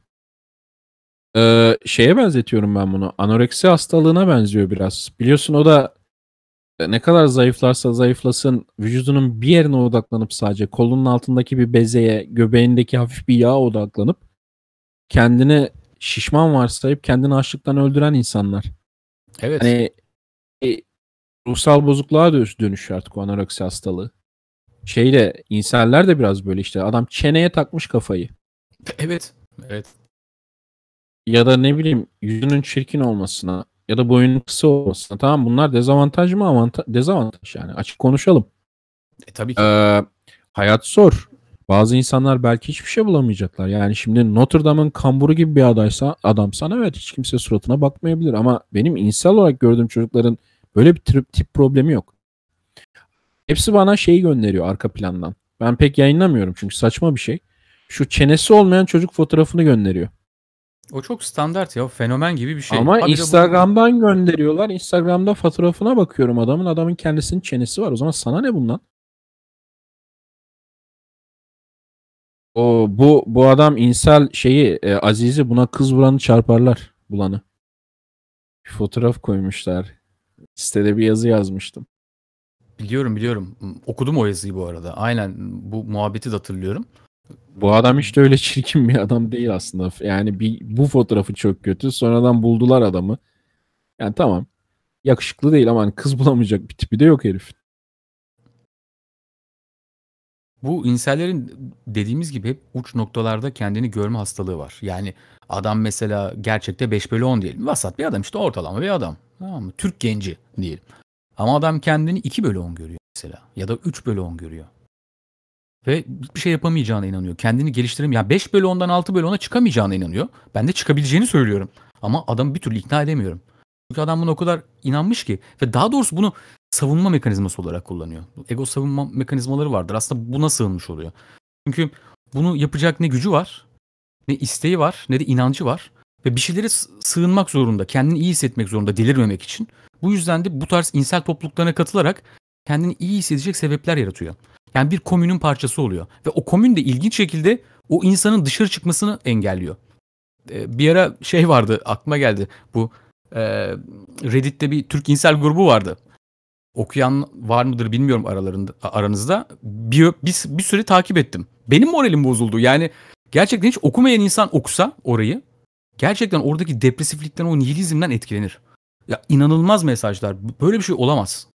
Ee, şeye benzetiyorum ben bunu. Anoreksi hastalığına benziyor biraz. Biliyorsun o da e, ne kadar zayıflarsa zayıflasın vücudunun bir yerine odaklanıp sadece kolunun altındaki bir bezeye, göbeğindeki hafif bir yağa odaklanıp kendini şişman varsayıp kendini açlıktan öldüren insanlar. Evet. Hani e, ruhsal bozukluğa dönüşüyor artık o anoreksi hastalığı. Şeyde inseller de biraz böyle işte adam çeneye takmış kafayı. Evet. Evet ya da ne bileyim yüzünün çirkin olmasına ya da boyunun kısa olmasına tamam bunlar dezavantaj mı avantaj dezavantaj yani açık konuşalım. E, tabii ki. Ee, hayat zor. Bazı insanlar belki hiçbir şey bulamayacaklar. Yani şimdi Notre Dame'ın kamburu gibi bir adaysa adamsan evet hiç kimse suratına bakmayabilir ama benim insan olarak gördüğüm çocukların böyle bir tip, tip problemi yok. Hepsi bana şeyi gönderiyor arka plandan. Ben pek yayınlamıyorum çünkü saçma bir şey. Şu çenesi olmayan çocuk fotoğrafını gönderiyor. O çok standart ya. Fenomen gibi bir şey. Ama Habire Instagram'dan bunu... gönderiyorlar. Instagram'da fotoğrafına bakıyorum adamın. Adamın kendisinin çenesi var. O zaman sana ne bundan? O bu bu adam insel şeyi e, Aziz'i buna kız vuranı çarparlar bulanı. Bir fotoğraf koymuşlar. Sitede bir yazı yazmıştım. Biliyorum biliyorum. Okudum o yazıyı bu arada. Aynen bu muhabbeti de hatırlıyorum. Bu adam işte öyle çirkin bir adam değil aslında. Yani bir, bu fotoğrafı çok kötü. Sonradan buldular adamı. Yani tamam. Yakışıklı değil ama hani kız bulamayacak bir tipi de yok herifin. Bu insanların dediğimiz gibi hep uç noktalarda kendini görme hastalığı var. Yani adam mesela gerçekte 5 bölü 10 diyelim. Vasat bir adam işte ortalama bir adam. Tamam mı? Türk genci diyelim. Ama adam kendini 2 bölü 10 görüyor mesela. Ya da 3 bölü 10 görüyor. Ve bir şey yapamayacağına inanıyor. Kendini geliştiremiyor. Yani 5 bölü 10'dan 6 bölü 10'a çıkamayacağına inanıyor. Ben de çıkabileceğini söylüyorum. Ama adam bir türlü ikna edemiyorum. Çünkü adam buna o kadar inanmış ki. Ve daha doğrusu bunu savunma mekanizması olarak kullanıyor. Ego savunma mekanizmaları vardır. Aslında buna sığınmış oluyor. Çünkü bunu yapacak ne gücü var, ne isteği var, ne de inancı var. Ve bir şeylere sığınmak zorunda. Kendini iyi hissetmek zorunda delirmemek için. Bu yüzden de bu tarz insel topluluklarına katılarak kendini iyi hissedecek sebepler yaratıyor. Yani bir komünün parçası oluyor. Ve o komün de ilginç şekilde o insanın dışarı çıkmasını engelliyor. Ee, bir ara şey vardı aklıma geldi. Bu e, Reddit'te bir Türk insel grubu vardı. Okuyan var mıdır bilmiyorum aralarında aranızda. Bir, bir, bir süre takip ettim. Benim moralim bozuldu. Yani gerçekten hiç okumayan insan okusa orayı gerçekten oradaki depresiflikten o nihilizmden etkilenir. Ya inanılmaz mesajlar. Böyle bir şey olamaz.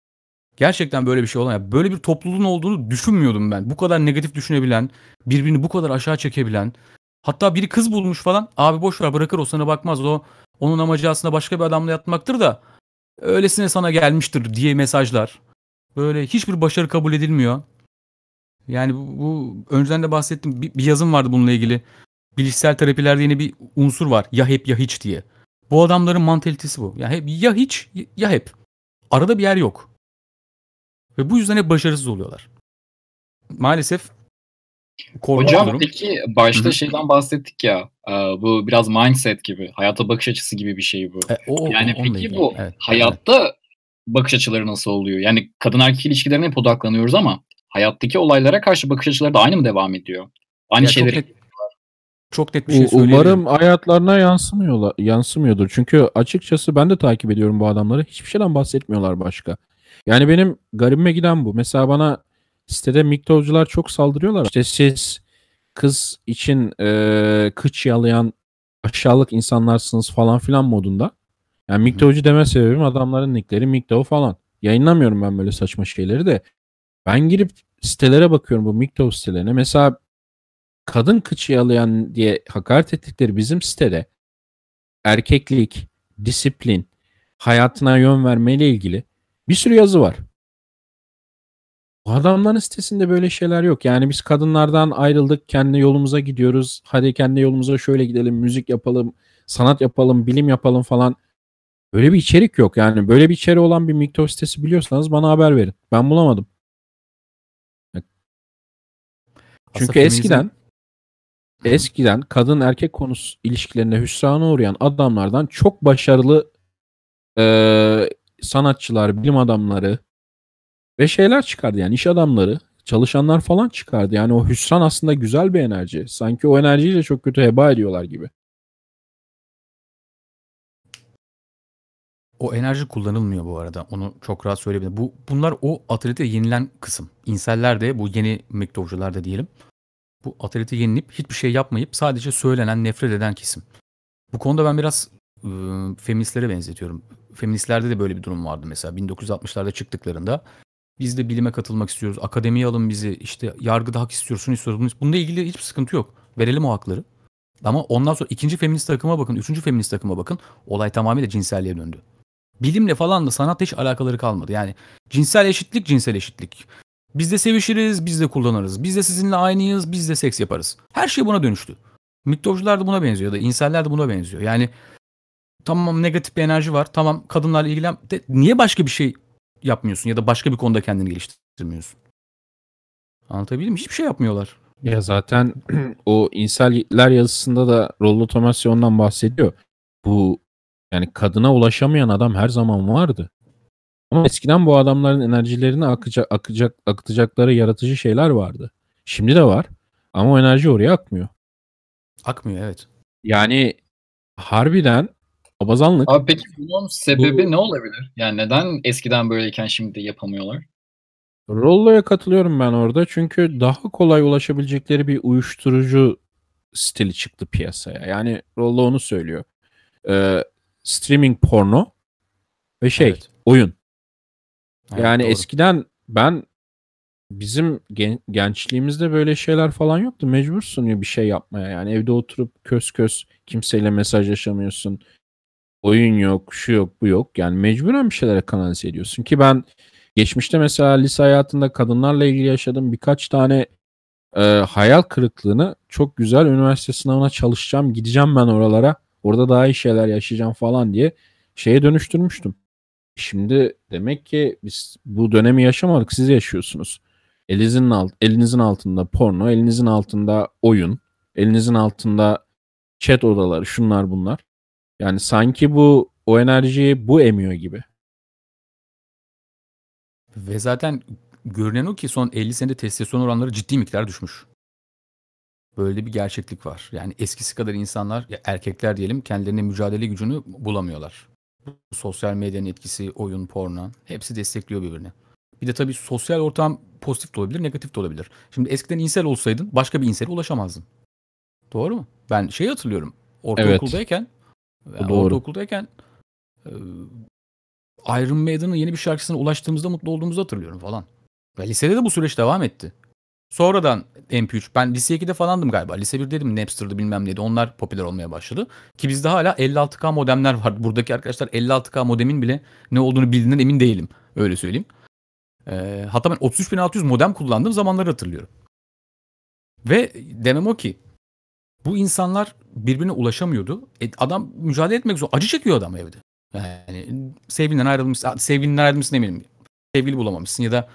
Gerçekten böyle bir şey olan ya böyle bir topluluğun olduğunu düşünmüyordum ben. Bu kadar negatif düşünebilen, birbirini bu kadar aşağı çekebilen. Hatta biri kız bulmuş falan. Abi boş ver bırakır o sana bakmaz o. Onun amacı aslında başka bir adamla yatmaktır da öylesine sana gelmiştir diye mesajlar. Böyle hiçbir başarı kabul edilmiyor. Yani bu, bu önceden de bahsettim. Bir, bir yazım vardı bununla ilgili. Bilişsel terapilerde yine bir unsur var. Ya hep ya hiç diye. Bu adamların mantalitesi bu. Ya hep ya hiç ya hep. Arada bir yer yok. Ve bu yüzden hep başarısız oluyorlar. Maalesef Hocam durum. peki başta Hı-hı. şeyden bahsettik ya e, bu biraz mindset gibi hayata bakış açısı gibi bir şey bu. E, o, yani o, peki bu evet, hayatta evet. bakış açıları nasıl oluyor? Yani kadın erkek ilişkilerine hep odaklanıyoruz ama hayattaki olaylara karşı bakış açıları da aynı mı devam ediyor? Aynı ya şeyleri çok net, çok net bir şey söyleyeyim. Umarım hayatlarına yansımıyorlar, yansımıyordur. Çünkü açıkçası ben de takip ediyorum bu adamları. Hiçbir şeyden bahsetmiyorlar başka. Yani benim garibime giden bu. Mesela bana sitede miktovcular çok saldırıyorlar. İşte siz kız için e, kıç yalayan aşağılık insanlarsınız falan filan modunda. Yani miktovcu deme sebebim adamların nickleri miktov falan. Yayınlamıyorum ben böyle saçma şeyleri de. Ben girip sitelere bakıyorum bu miktov sitelerine. Mesela kadın kıç yalayan diye hakaret ettikleri bizim sitede erkeklik, disiplin, hayatına yön vermeyle ilgili bir sürü yazı var. Bu adamların sitesinde böyle şeyler yok. Yani biz kadınlardan ayrıldık, kendi yolumuza gidiyoruz. Hadi kendi yolumuza şöyle gidelim, müzik yapalım, sanat yapalım, bilim yapalım falan. Böyle bir içerik yok. Yani böyle bir içeri olan bir mikro sitesi biliyorsanız bana haber verin. Ben bulamadım. Çünkü Aslında eskiden feminizm... eskiden kadın erkek konusu ilişkilerine hüsrana uğrayan adamlardan çok başarılı e, sanatçılar, bilim adamları ve şeyler çıkardı yani iş adamları, çalışanlar falan çıkardı. Yani o hüsran aslında güzel bir enerji. Sanki o enerjiyi de çok kötü heba ediyorlar gibi. O enerji kullanılmıyor bu arada. Onu çok rahat söyleyebilirim. Bu, bunlar o atlete yenilen kısım. İnseller de bu yeni mektupçular da diyelim. Bu atleti yenilip hiçbir şey yapmayıp sadece söylenen, nefret eden kesim. Bu konuda ben biraz Iı, feministlere benzetiyorum. Feministlerde de böyle bir durum vardı mesela 1960'larda çıktıklarında. Biz de bilime katılmak istiyoruz. Akademiye alın bizi. işte yargıda hak istiyorsun istiyoruz. Bununla ilgili hiçbir sıkıntı yok. Verelim o hakları. Ama ondan sonra ikinci feminist takıma bakın, üçüncü feminist takıma bakın. Olay tamamıyla cinselliğe döndü. Bilimle falan da sanatla hiç alakaları kalmadı. Yani cinsel eşitlik, cinsel eşitlik. Biz de sevişiriz, biz de kullanırız. Biz de sizinle aynıyız, biz de seks yaparız. Her şey buna dönüştü. Mitolojiler de buna benziyor ya da inseller de buna benziyor. Yani Tamam negatif bir enerji var. Tamam kadınlarla ilgilen. De, niye başka bir şey yapmıyorsun ya da başka bir konuda kendini geliştirmiyorsun? Anlatabildim mi? Hiçbir şey yapmıyorlar. Ya zaten o inseller yazısında da Rollo Tomasi bahsediyor. Bu yani kadına ulaşamayan adam her zaman vardı. Ama eskiden bu adamların enerjilerini akacak, akacak, akıtacakları yaratıcı şeyler vardı. Şimdi de var. Ama o enerji oraya akmıyor. Akmıyor evet. Yani harbiden Abazanlık. Abi peki bunun sebebi Bu... ne olabilir? Yani neden eskiden böyleyken şimdi yapamıyorlar? Rollo'ya katılıyorum ben orada. Çünkü daha kolay ulaşabilecekleri bir uyuşturucu stili çıktı piyasaya. Yani Rollo onu söylüyor. Ee, streaming porno ve şey evet. oyun. yani doğru. eskiden ben bizim gen- gençliğimizde böyle şeyler falan yoktu. Mecbursun ya bir şey yapmaya. Yani evde oturup kös kös kimseyle mesajlaşamıyorsun oyun yok, şu yok, bu yok. Yani mecburen bir şeylere kanalize ediyorsun ki ben geçmişte mesela lise hayatında kadınlarla ilgili yaşadığım birkaç tane e, hayal kırıklığını çok güzel üniversite sınavına çalışacağım, gideceğim ben oralara. Orada daha iyi şeyler yaşayacağım falan diye şeye dönüştürmüştüm. Şimdi demek ki biz bu dönemi yaşamadık, siz yaşıyorsunuz. Elinizin alt, elinizin altında porno, elinizin altında oyun, elinizin altında chat odaları, şunlar bunlar. Yani sanki bu o enerjiyi bu emiyor gibi. Ve zaten görünen o ki son 50 senede testosteron oranları ciddi miktar düşmüş. Böyle bir gerçeklik var. Yani eskisi kadar insanlar, ya erkekler diyelim kendilerine mücadele gücünü bulamıyorlar. Sosyal medyanın etkisi, oyun, porno hepsi destekliyor birbirini. Bir de tabii sosyal ortam pozitif de olabilir, negatif de olabilir. Şimdi eskiden insel olsaydın başka bir insele ulaşamazdın. Doğru mu? Ben şey hatırlıyorum. Ortaokuldayken evet. Yani doğru. Ortaokuldayken e, Iron Maiden'ın yeni bir şarkısına ulaştığımızda mutlu olduğumuzu hatırlıyorum falan. Ve lisede de bu süreç devam etti. Sonradan MP3 ben lise 2'de falandım galiba. Lise dedim, Napster'dı bilmem neydi. Onlar popüler olmaya başladı. Ki bizde hala 56K modemler var. Buradaki arkadaşlar 56K modemin bile ne olduğunu bildiğinden emin değilim. Öyle söyleyeyim. Ee, hatta ben 33600 modem kullandığım zamanları hatırlıyorum. Ve demem o ki bu insanlar birbirine ulaşamıyordu. E, adam mücadele etmek zor. Acı çekiyor adam evde. Yani sevgilinden ayrılmış, sevgilinden ayrılmışsın eminim. Sevgili bulamamışsın ya da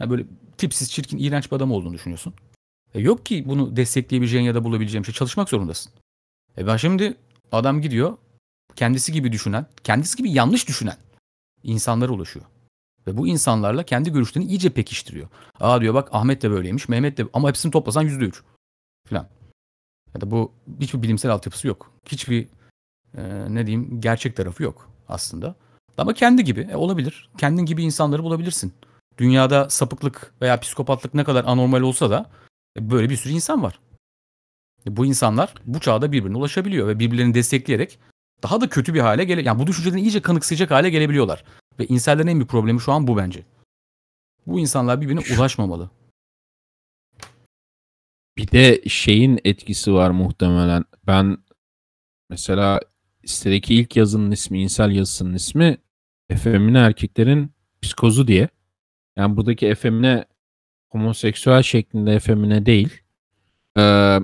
ya böyle tipsiz, çirkin, iğrenç bir adam olduğunu düşünüyorsun. E, yok ki bunu destekleyebileceğin ya da bulabileceğin şey. Çalışmak zorundasın. E ben şimdi adam gidiyor kendisi gibi düşünen, kendisi gibi yanlış düşünen insanlara ulaşıyor. Ve bu insanlarla kendi görüşlerini iyice pekiştiriyor. Aa diyor bak Ahmet de böyleymiş, Mehmet de ama hepsini toplasan %3 falan. Ya da bu hiçbir bilimsel altyapısı yok. Hiçbir e, ne diyeyim gerçek tarafı yok aslında. Ama kendi gibi e, olabilir. Kendin gibi insanları bulabilirsin. Dünyada sapıklık veya psikopatlık ne kadar anormal olsa da e, böyle bir sürü insan var. E, bu insanlar bu çağda birbirine ulaşabiliyor ve birbirlerini destekleyerek daha da kötü bir hale gele yani bu düşüncelerini iyice kanıksayacak hale gelebiliyorlar. Ve insanların en büyük problemi şu an bu bence. Bu insanlar birbirine ulaşmamalı. Bir de şeyin etkisi var muhtemelen. Ben mesela sitedeki ilk yazının ismi, insel yazısının ismi efemine erkeklerin psikozu diye. Yani buradaki efemine homoseksüel şeklinde efemine değil. Ee,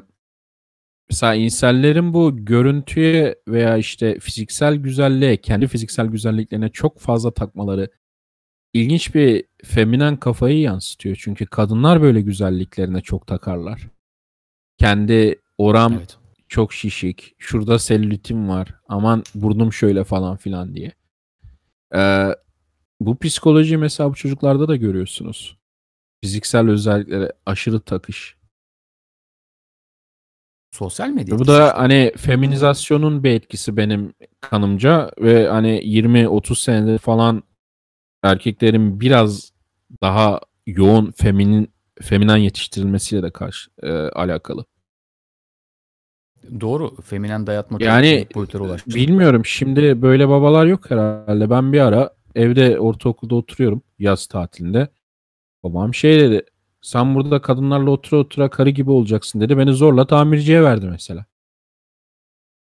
mesela insellerin bu görüntüye veya işte fiziksel güzelliğe, kendi fiziksel güzelliklerine çok fazla takmaları ilginç bir feminen kafayı yansıtıyor. Çünkü kadınlar böyle güzelliklerine çok takarlar. Kendi oram evet. çok şişik. Şurada selülitim var. Aman burnum şöyle falan filan diye. Ee, bu psikoloji mesela bu çocuklarda da görüyorsunuz. Fiziksel özelliklere aşırı takış. Sosyal medya. Bu da hani feminizasyonun bir etkisi benim kanımca ve hani 20-30 senedir falan erkeklerin biraz daha yoğun feminin feminen yetiştirilmesiyle de karşı e, alakalı. Doğru. Feminen dayatma yani e, Bilmiyorum. Şimdi böyle babalar yok herhalde. Ben bir ara evde ortaokulda oturuyorum yaz tatilinde. Babam şey dedi. Sen burada kadınlarla otura otura karı gibi olacaksın dedi. Beni zorla tamirciye verdi mesela.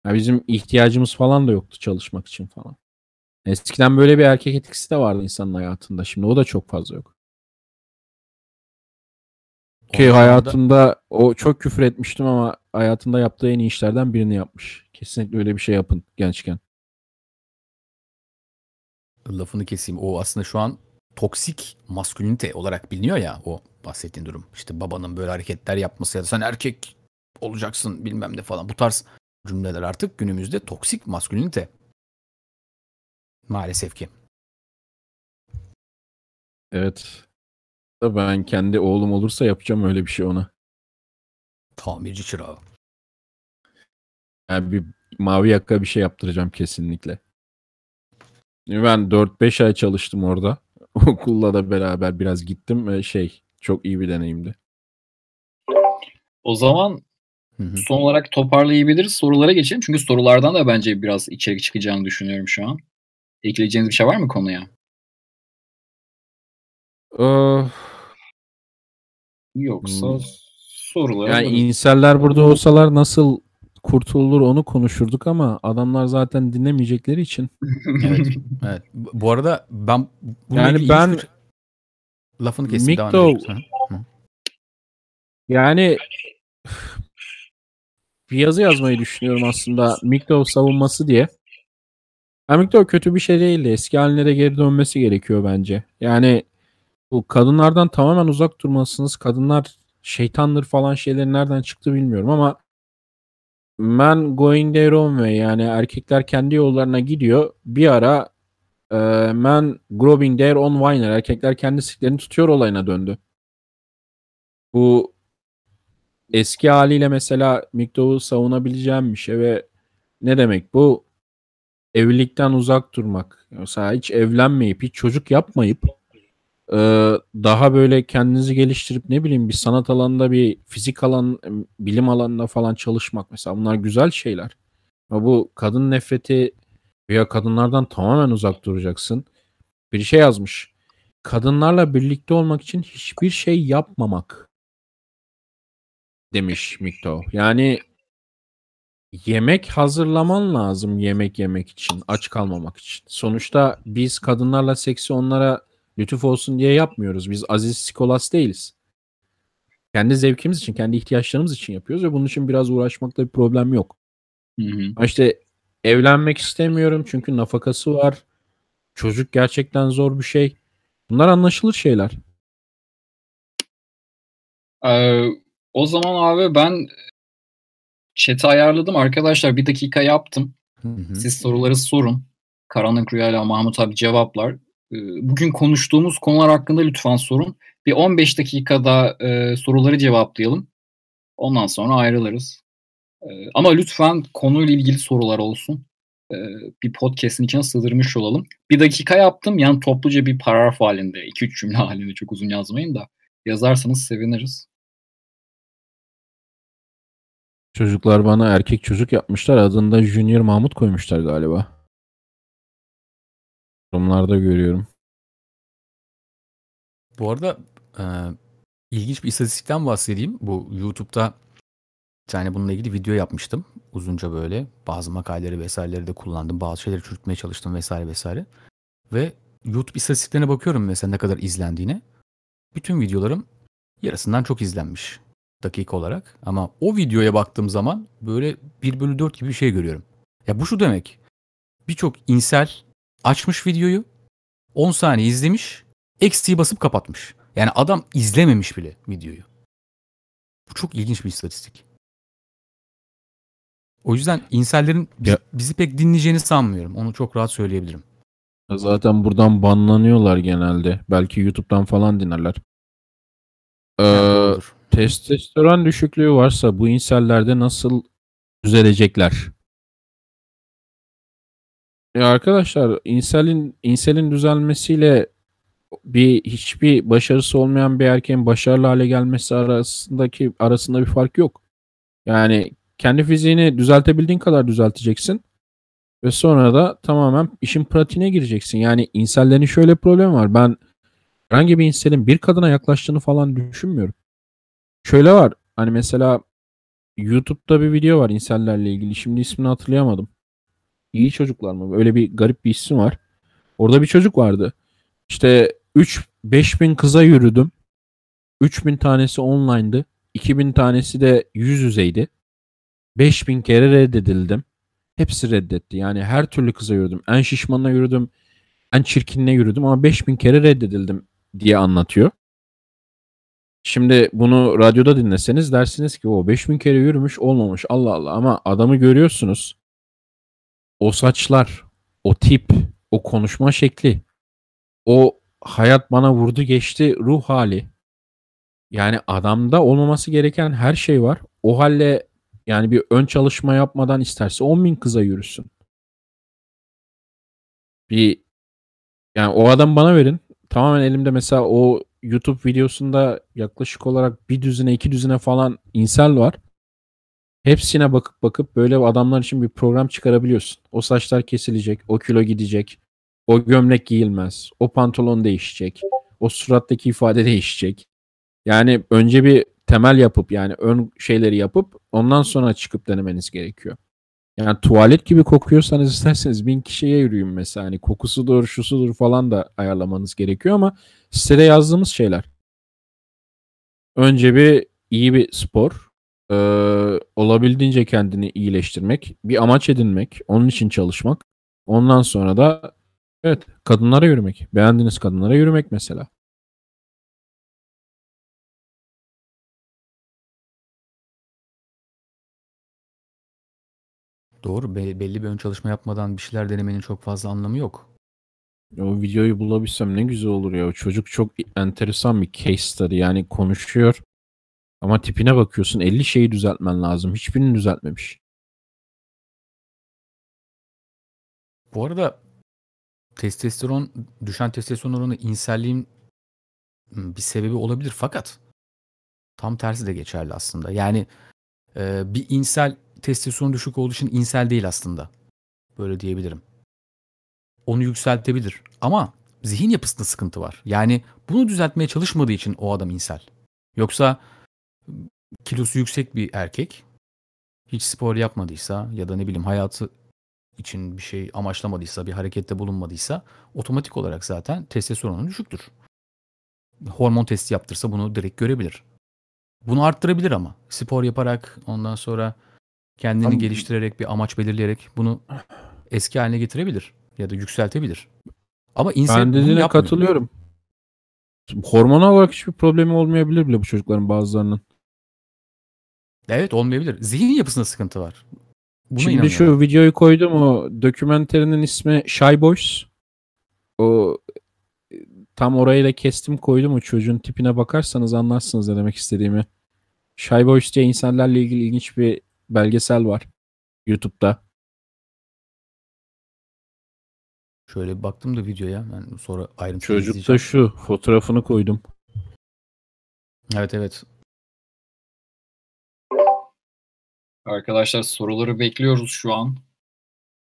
Ya bizim ihtiyacımız falan da yoktu çalışmak için falan. Eskiden böyle bir erkek etkisi de vardı insanın hayatında. Şimdi o da çok fazla yok. Ki Onun hayatımda da... o çok küfür etmiştim ama hayatında yaptığı en iyi işlerden birini yapmış. Kesinlikle öyle bir şey yapın gençken. Lafını keseyim. O aslında şu an toksik maskülinite olarak biliniyor ya o bahsettiğin durum. İşte babanın böyle hareketler yapması ya da sen erkek olacaksın bilmem ne falan. Bu tarz cümleler artık günümüzde toksik maskülinite. Maalesef ki. Evet. Ben kendi oğlum olursa yapacağım öyle bir şey ona. Tamirci çırağı. Yani bir mavi yaka bir şey yaptıracağım kesinlikle. Ben 4-5 ay çalıştım orada. Okulla da beraber biraz gittim ve şey çok iyi bir deneyimdi. O zaman Hı-hı. son olarak toparlayabiliriz. Sorulara geçelim. Çünkü sorulardan da bence biraz içerik çıkacağını düşünüyorum şu an. Ekleyeceğiniz bir şey var mı konuya? Uh, Yoksa hmm. sorulara... Yani inseller burada olsalar nasıl kurtulur onu konuşurduk ama adamlar zaten dinlemeyecekleri için. evet. evet. Bu arada ben... Yani ben... Hiçbir... Lafını kestim. Mikto... Yani bir yazı yazmayı düşünüyorum aslında Mikto savunması diye. Yani Mikto kötü bir şey değildi. Eski haline de geri dönmesi gerekiyor bence. Yani bu kadınlardan tamamen uzak durmalısınız. Kadınlar şeytandır falan şeyler nereden çıktı bilmiyorum ama men going their own way yani erkekler kendi yollarına gidiyor. Bir ara e, men growing their own winer erkekler kendi siklerini tutuyor olayına döndü. Bu eski haliyle mesela MGTOW'u savunabileceğim bir şey ve ne demek bu? Evlilikten uzak durmak. Mesela hiç evlenmeyip, hiç çocuk yapmayıp e, daha böyle kendinizi geliştirip ne bileyim bir sanat alanında bir fizik alan bilim alanında falan çalışmak mesela bunlar güzel şeyler. Ama bu kadın nefreti veya kadınlardan tamamen uzak duracaksın. Bir şey yazmış. Kadınlarla birlikte olmak için hiçbir şey yapmamak demiş Mikto. Yani yemek hazırlaman lazım yemek yemek için, aç kalmamak için. Sonuçta biz kadınlarla seksi onlara lütuf olsun diye yapmıyoruz. Biz Aziz Sikolas değiliz. Kendi zevkimiz için, kendi ihtiyaçlarımız için yapıyoruz ve bunun için biraz uğraşmakta bir problem yok. Hı hı. İşte evlenmek istemiyorum çünkü nafakası var. Çocuk gerçekten zor bir şey. Bunlar anlaşılır şeyler. Ee, o zaman abi ben chat'i ayarladım arkadaşlar. Bir dakika yaptım. Hı hı. Siz soruları sorun. Karanlık Rüya ile Mahmut abi cevaplar. Ee, bugün konuştuğumuz konular hakkında lütfen sorun. Bir 15 dakikada e, soruları cevaplayalım. Ondan sonra ayrılırız. E, ama lütfen konuyla ilgili sorular olsun. E, bir podcast'in içine sığdırmış olalım. Bir dakika yaptım. Yani topluca bir paragraf halinde, 2-3 cümle halinde çok uzun yazmayın da yazarsanız seviniriz. Çocuklar bana erkek çocuk yapmışlar. Adında Junior Mahmut koymuşlar galiba. Yorumlarda görüyorum. Bu arada e, ilginç bir istatistikten bahsedeyim. Bu YouTube'da yani bununla ilgili video yapmıştım. Uzunca böyle bazı makaleleri vesaireleri de kullandım. Bazı şeyleri çürütmeye çalıştım vesaire vesaire. Ve YouTube istatistiklerine bakıyorum mesela ne kadar izlendiğine. Bütün videolarım yarısından çok izlenmiş dakika olarak. Ama o videoya baktığım zaman böyle 1 bölü 4 gibi bir şey görüyorum. Ya bu şu demek. Birçok insel açmış videoyu 10 saniye izlemiş eksiği basıp kapatmış. Yani adam izlememiş bile videoyu. Bu çok ilginç bir istatistik. O yüzden insellerin bi- bizi pek dinleyeceğini sanmıyorum. Onu çok rahat söyleyebilirim. Zaten buradan banlanıyorlar genelde. Belki YouTube'dan falan dinlerler. Ee, yani testosteron düşüklüğü varsa bu insellerde nasıl düzelecekler? Ya arkadaşlar inselin inselin düzelmesiyle bir hiçbir başarısı olmayan bir erkeğin başarılı hale gelmesi arasındaki arasında bir fark yok. Yani kendi fiziğini düzeltebildiğin kadar düzelteceksin. Ve sonra da tamamen işin pratiğine gireceksin. Yani insellerin şöyle problem var. Ben herhangi bir inselin bir kadına yaklaştığını falan düşünmüyorum. Şöyle var. Hani mesela YouTube'da bir video var insellerle ilgili. Şimdi ismini hatırlayamadım iyi çocuklar mı? Öyle bir garip bir isim var. Orada bir çocuk vardı. İşte 3 5000 kıza yürüdüm. 3000 tanesi online'dı. 2000 tanesi de yüz yüzeydi. 5000 kere reddedildim. Hepsi reddetti. Yani her türlü kıza yürüdüm. En şişmanına yürüdüm. En çirkinine yürüdüm ama 5000 kere reddedildim diye anlatıyor. Şimdi bunu radyoda dinleseniz dersiniz ki o 5000 kere yürümüş olmamış Allah Allah ama adamı görüyorsunuz o saçlar, o tip, o konuşma şekli, o hayat bana vurdu geçti ruh hali. Yani adamda olmaması gereken her şey var. O halle yani bir ön çalışma yapmadan isterse 10 bin kıza yürüsün. Bir yani o adam bana verin. Tamamen elimde mesela o YouTube videosunda yaklaşık olarak bir düzine iki düzine falan insel var. Hepsine bakıp bakıp böyle adamlar için bir program çıkarabiliyorsun. O saçlar kesilecek, o kilo gidecek, o gömlek giyilmez, o pantolon değişecek, o surattaki ifade değişecek. Yani önce bir temel yapıp yani ön şeyleri yapıp ondan sonra çıkıp denemeniz gerekiyor. Yani tuvalet gibi kokuyorsanız isterseniz bin kişiye yürüyün mesela. Hani kokusudur, doğru falan da ayarlamanız gerekiyor ama sitede yazdığımız şeyler. Önce bir iyi bir spor, e, olabildiğince kendini iyileştirmek, bir amaç edinmek, onun için çalışmak. Ondan sonra da evet kadınlara yürümek. Beğendiğiniz kadınlara yürümek mesela. Doğru. Be- belli bir ön çalışma yapmadan bir şeyler denemenin çok fazla anlamı yok. o videoyu bulabilsem ne güzel olur ya. O çocuk çok enteresan bir case study. Yani konuşuyor. Ama tipine bakıyorsun 50 şeyi düzeltmen lazım. Hiçbirini düzeltmemiş. Bu arada testosteron düşen testosteron oranı inselliğin bir sebebi olabilir fakat tam tersi de geçerli aslında. Yani e, bir insel testosteron düşük olduğu için insel değil aslında. Böyle diyebilirim. Onu yükseltebilir ama zihin yapısında sıkıntı var. Yani bunu düzeltmeye çalışmadığı için o adam insel. Yoksa kilosu yüksek bir erkek hiç spor yapmadıysa ya da ne bileyim hayatı için bir şey amaçlamadıysa, bir harekette bulunmadıysa otomatik olarak zaten testosteronun düşüktür. Hormon testi yaptırsa bunu direkt görebilir. Bunu arttırabilir ama spor yaparak ondan sonra kendini Abi, geliştirerek bir amaç belirleyerek bunu eski haline getirebilir ya da yükseltebilir. Ama insan ben dediğine katılıyorum. Hormonal olarak hiçbir problemi olmayabilir bile bu çocukların bazılarının. Evet olmayabilir. Zihin yapısında sıkıntı var. Buna Şimdi şu videoyu koydum o dokümenterinin ismi Shy Boys. O e, tam orayı da kestim koydum o çocuğun tipine bakarsanız anlarsınız ne demek istediğimi. Shy Boys diye insanlarla ilgili ilginç bir belgesel var YouTube'da. Şöyle bir baktım da videoya. Ben sonra ayrıntı Çocukta şu fotoğrafını koydum. Evet evet. Arkadaşlar soruları bekliyoruz şu an.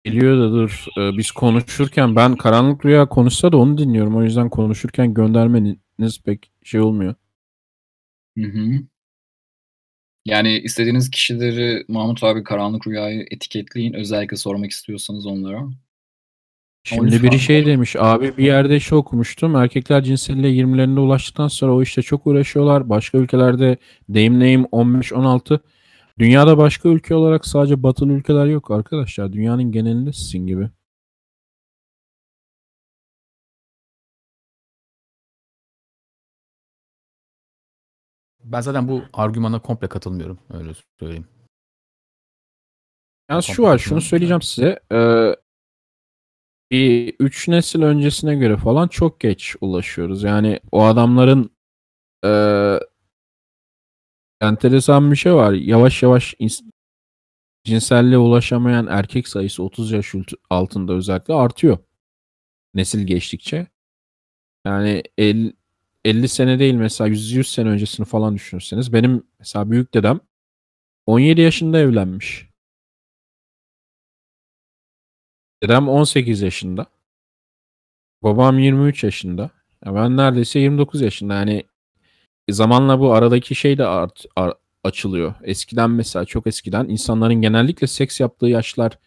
Geliyor da dur. Ee, biz konuşurken ben Karanlık Rüya konuşsa da onu dinliyorum. O yüzden konuşurken göndermeniz pek şey olmuyor. Hı hı. Yani istediğiniz kişileri Mahmut abi Karanlık Rüya'yı etiketleyin. Özellikle sormak istiyorsanız onlara. Şimdi biri şey demiş abi bir yerde şey okumuştum erkekler cinselliğe 20'lerinde ulaştıktan sonra o işte çok uğraşıyorlar. Başka ülkelerde deyim neyim 15-16 Dünyada başka ülke olarak sadece batılı ülkeler yok arkadaşlar. Dünyanın genelinde sizin gibi. Ben zaten bu argümana komple katılmıyorum. Öyle söyleyeyim. Yani şu var, şunu söyleyeceğim size. Ee, bir üç nesil öncesine göre falan çok geç ulaşıyoruz. Yani o adamların e, enteresan bir şey var. Yavaş yavaş cinselliğe ulaşamayan erkek sayısı 30 yaş altında özellikle artıyor. Nesil geçtikçe. Yani 50, 50 sene değil mesela 100, 100 sene öncesini falan düşünürseniz. Benim mesela büyük dedem 17 yaşında evlenmiş. Dedem 18 yaşında. Babam 23 yaşında. Ya ben neredeyse 29 yaşında. Yani zamanla bu aradaki şey de art, art, açılıyor. Eskiden mesela çok eskiden insanların genellikle seks yaptığı yaşlar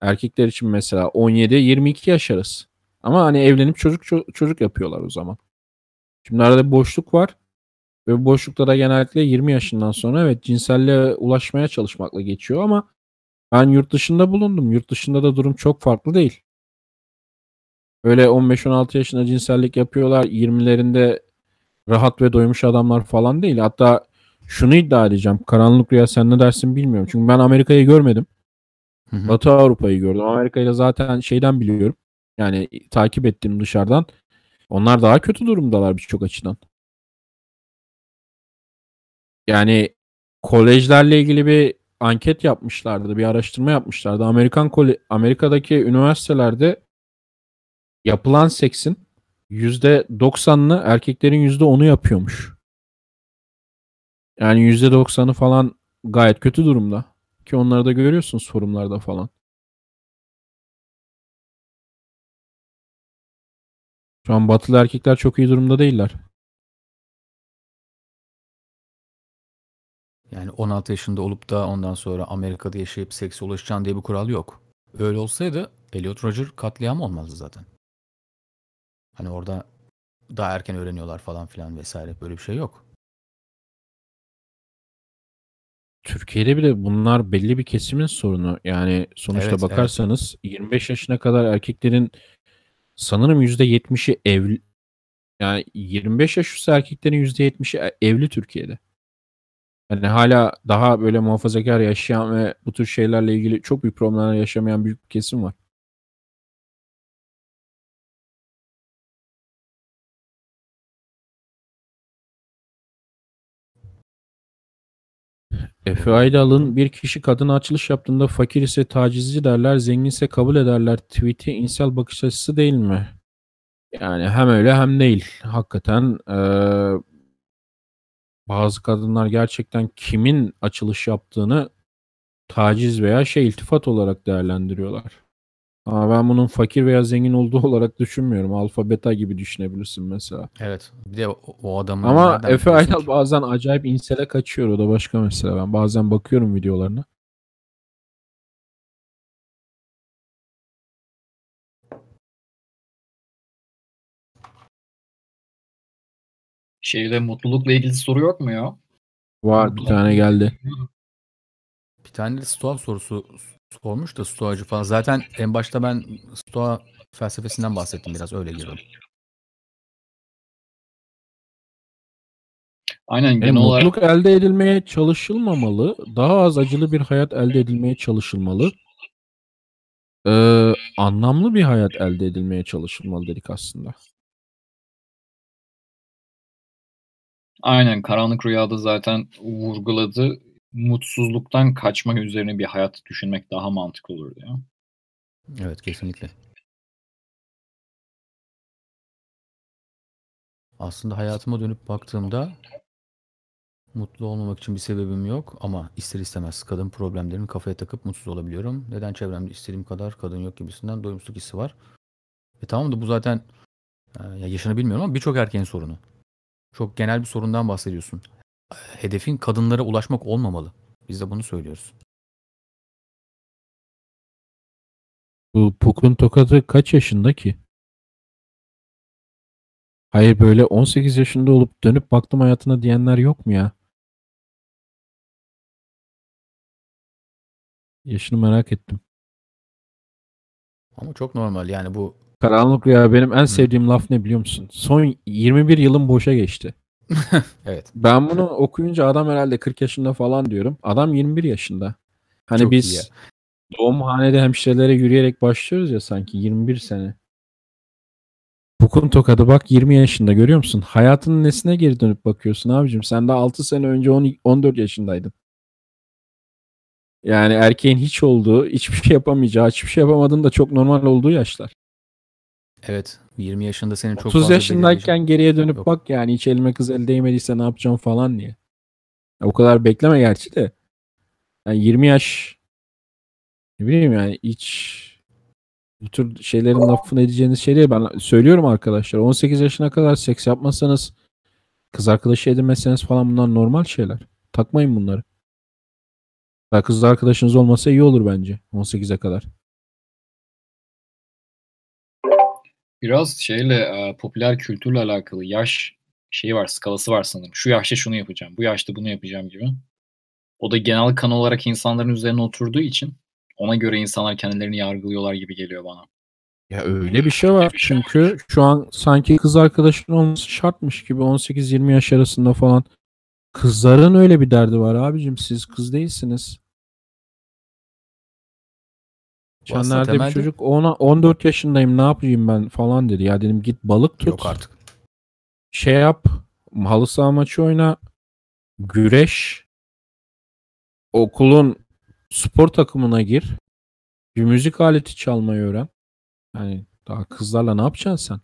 erkekler için mesela 17-22 yaş arası. Ama hani evlenip çocuk çocuk yapıyorlar o zaman. Şimdi arada boşluk var. Ve boşluklara genellikle 20 yaşından sonra evet cinselle ulaşmaya çalışmakla geçiyor ama ben yurt dışında bulundum. Yurt dışında da durum çok farklı değil. Öyle 15-16 yaşında cinsellik yapıyorlar. 20'lerinde rahat ve doymuş adamlar falan değil. Hatta şunu iddia edeceğim. Karanlık Rüya sen ne dersin bilmiyorum. Çünkü ben Amerika'yı görmedim. Hı hı. Batı Avrupa'yı gördüm. Amerika'yla zaten şeyden biliyorum. Yani takip ettiğim dışarıdan. Onlar daha kötü durumdalar birçok açıdan. Yani kolejlerle ilgili bir anket yapmışlardı, bir araştırma yapmışlardı. Amerikan Amerika'daki üniversitelerde yapılan seksin %90'lı erkeklerin %10'u yapıyormuş. Yani %90'ı falan gayet kötü durumda. Ki onları da görüyorsun sorumlarda falan. Şu an batılı erkekler çok iyi durumda değiller. Yani 16 yaşında olup da ondan sonra Amerika'da yaşayıp seks ulaşacaksın diye bir kural yok. Öyle olsaydı Elliot Roger katliam olmazdı zaten. Hani orada daha erken öğreniyorlar falan filan vesaire. Böyle bir şey yok. Türkiye'de bile bunlar belli bir kesimin sorunu. Yani sonuçta evet, bakarsanız evet. 25 yaşına kadar erkeklerin sanırım %70'i evli yani 25 yaş üstü erkeklerin %70'i evli Türkiye'de. Yani hala daha böyle muhafazakar yaşayan ve bu tür şeylerle ilgili çok büyük problemler yaşamayan büyük bir kesim var. Efe Aydal'ın bir kişi kadın açılış yaptığında fakir ise tacizci derler, zengin ise kabul ederler tweet'i insel bakış açısı değil mi? Yani hem öyle hem değil. Hakikaten e, bazı kadınlar gerçekten kimin açılış yaptığını taciz veya şey iltifat olarak değerlendiriyorlar. Aa, ben bunun fakir veya zengin olduğu olarak düşünmüyorum. Alfa beta gibi düşünebilirsin mesela. Evet. Bir de o, o adamı Ama Efe Aydal bazen acayip insele kaçıyor. O da başka mesela. Ben bazen bakıyorum videolarına. Şeyde mutlulukla ilgili soru yok mu ya? Var. Bir tane geldi. Bir tane de tuhaf sorusu sormuş da Stoacı falan. Zaten en başta ben Stoa felsefesinden bahsettim biraz öyle girdim. Aynen genel olarak. Mutluluk elde edilmeye çalışılmamalı. Daha az acılı bir hayat elde edilmeye çalışılmalı. Ee, anlamlı bir hayat elde edilmeye çalışılmalı dedik aslında. Aynen karanlık rüyada zaten vurguladı mutsuzluktan kaçmak üzerine bir hayat düşünmek daha mantıklı olur diyor. Evet kesinlikle. Aslında hayatıma dönüp baktığımda mutlu olmamak için bir sebebim yok ama ister istemez kadın problemlerini kafaya takıp mutsuz olabiliyorum. Neden çevremde istediğim kadar kadın yok gibisinden doyumsuzluk hissi var. E tamam da bu zaten e, ya yaşını ama birçok erkeğin sorunu. Çok genel bir sorundan bahsediyorsun hedefin kadınlara ulaşmak olmamalı. Biz de bunu söylüyoruz. Bu Puk'un tokadı kaç yaşında ki? Hayır böyle 18 yaşında olup dönüp baktım hayatına diyenler yok mu ya? Yaşını merak ettim. Ama çok normal yani bu. Karanlık ya benim en sevdiğim Hı. laf ne biliyor musun? Son 21 yılım boşa geçti. evet. Ben bunu okuyunca adam herhalde 40 yaşında falan diyorum. Adam 21 yaşında. Hani Çok biz ya. doğumhanede hemşirelere yürüyerek başlıyoruz ya sanki 21 sene. Bokun tokadı bak 20 yaşında görüyor musun? Hayatının nesine geri dönüp bakıyorsun abicim? Sen daha 6 sene önce 10, 14 yaşındaydın. Yani erkeğin hiç olduğu, hiçbir şey yapamayacağı, hiçbir şey yapamadığın da çok normal olduğu yaşlar. Evet. 20 yaşında senin çok 30 yaşındayken delireceğim. geriye dönüp Yok. bak yani hiç elime kız el değmediyse ne yapacağım falan diye. Ya, o kadar bekleme gerçi de. Yani 20 yaş ne bileyim yani hiç bu tür şeylerin lafını edeceğiniz şey Ben söylüyorum arkadaşlar 18 yaşına kadar seks yapmasanız kız arkadaşı edinmezseniz falan bunlar normal şeyler. Takmayın bunları. Daha kız arkadaşınız olmasa iyi olur bence 18'e kadar. Biraz şeyle e, popüler kültürle alakalı yaş şeyi var, skalası var sanırım. Şu yaşta şunu yapacağım, bu yaşta bunu yapacağım gibi. O da genel kan olarak insanların üzerine oturduğu için ona göre insanlar kendilerini yargılıyorlar gibi geliyor bana. Ya öyle bir şey var çünkü şu an sanki kız arkadaşın olması şartmış gibi 18-20 yaş arasında falan. Kızların öyle bir derdi var abicim siz kız değilsiniz. Çanlar'da bir çocuk ona 14 yaşındayım ne yapayım ben falan dedi. Ya dedim git balık tut. Yok artık. Şey yap. Halı saha maçı oyna. Güreş. Okulun spor takımına gir. Bir müzik aleti çalmayı öğren. Yani daha kızlarla ne yapacaksın sen?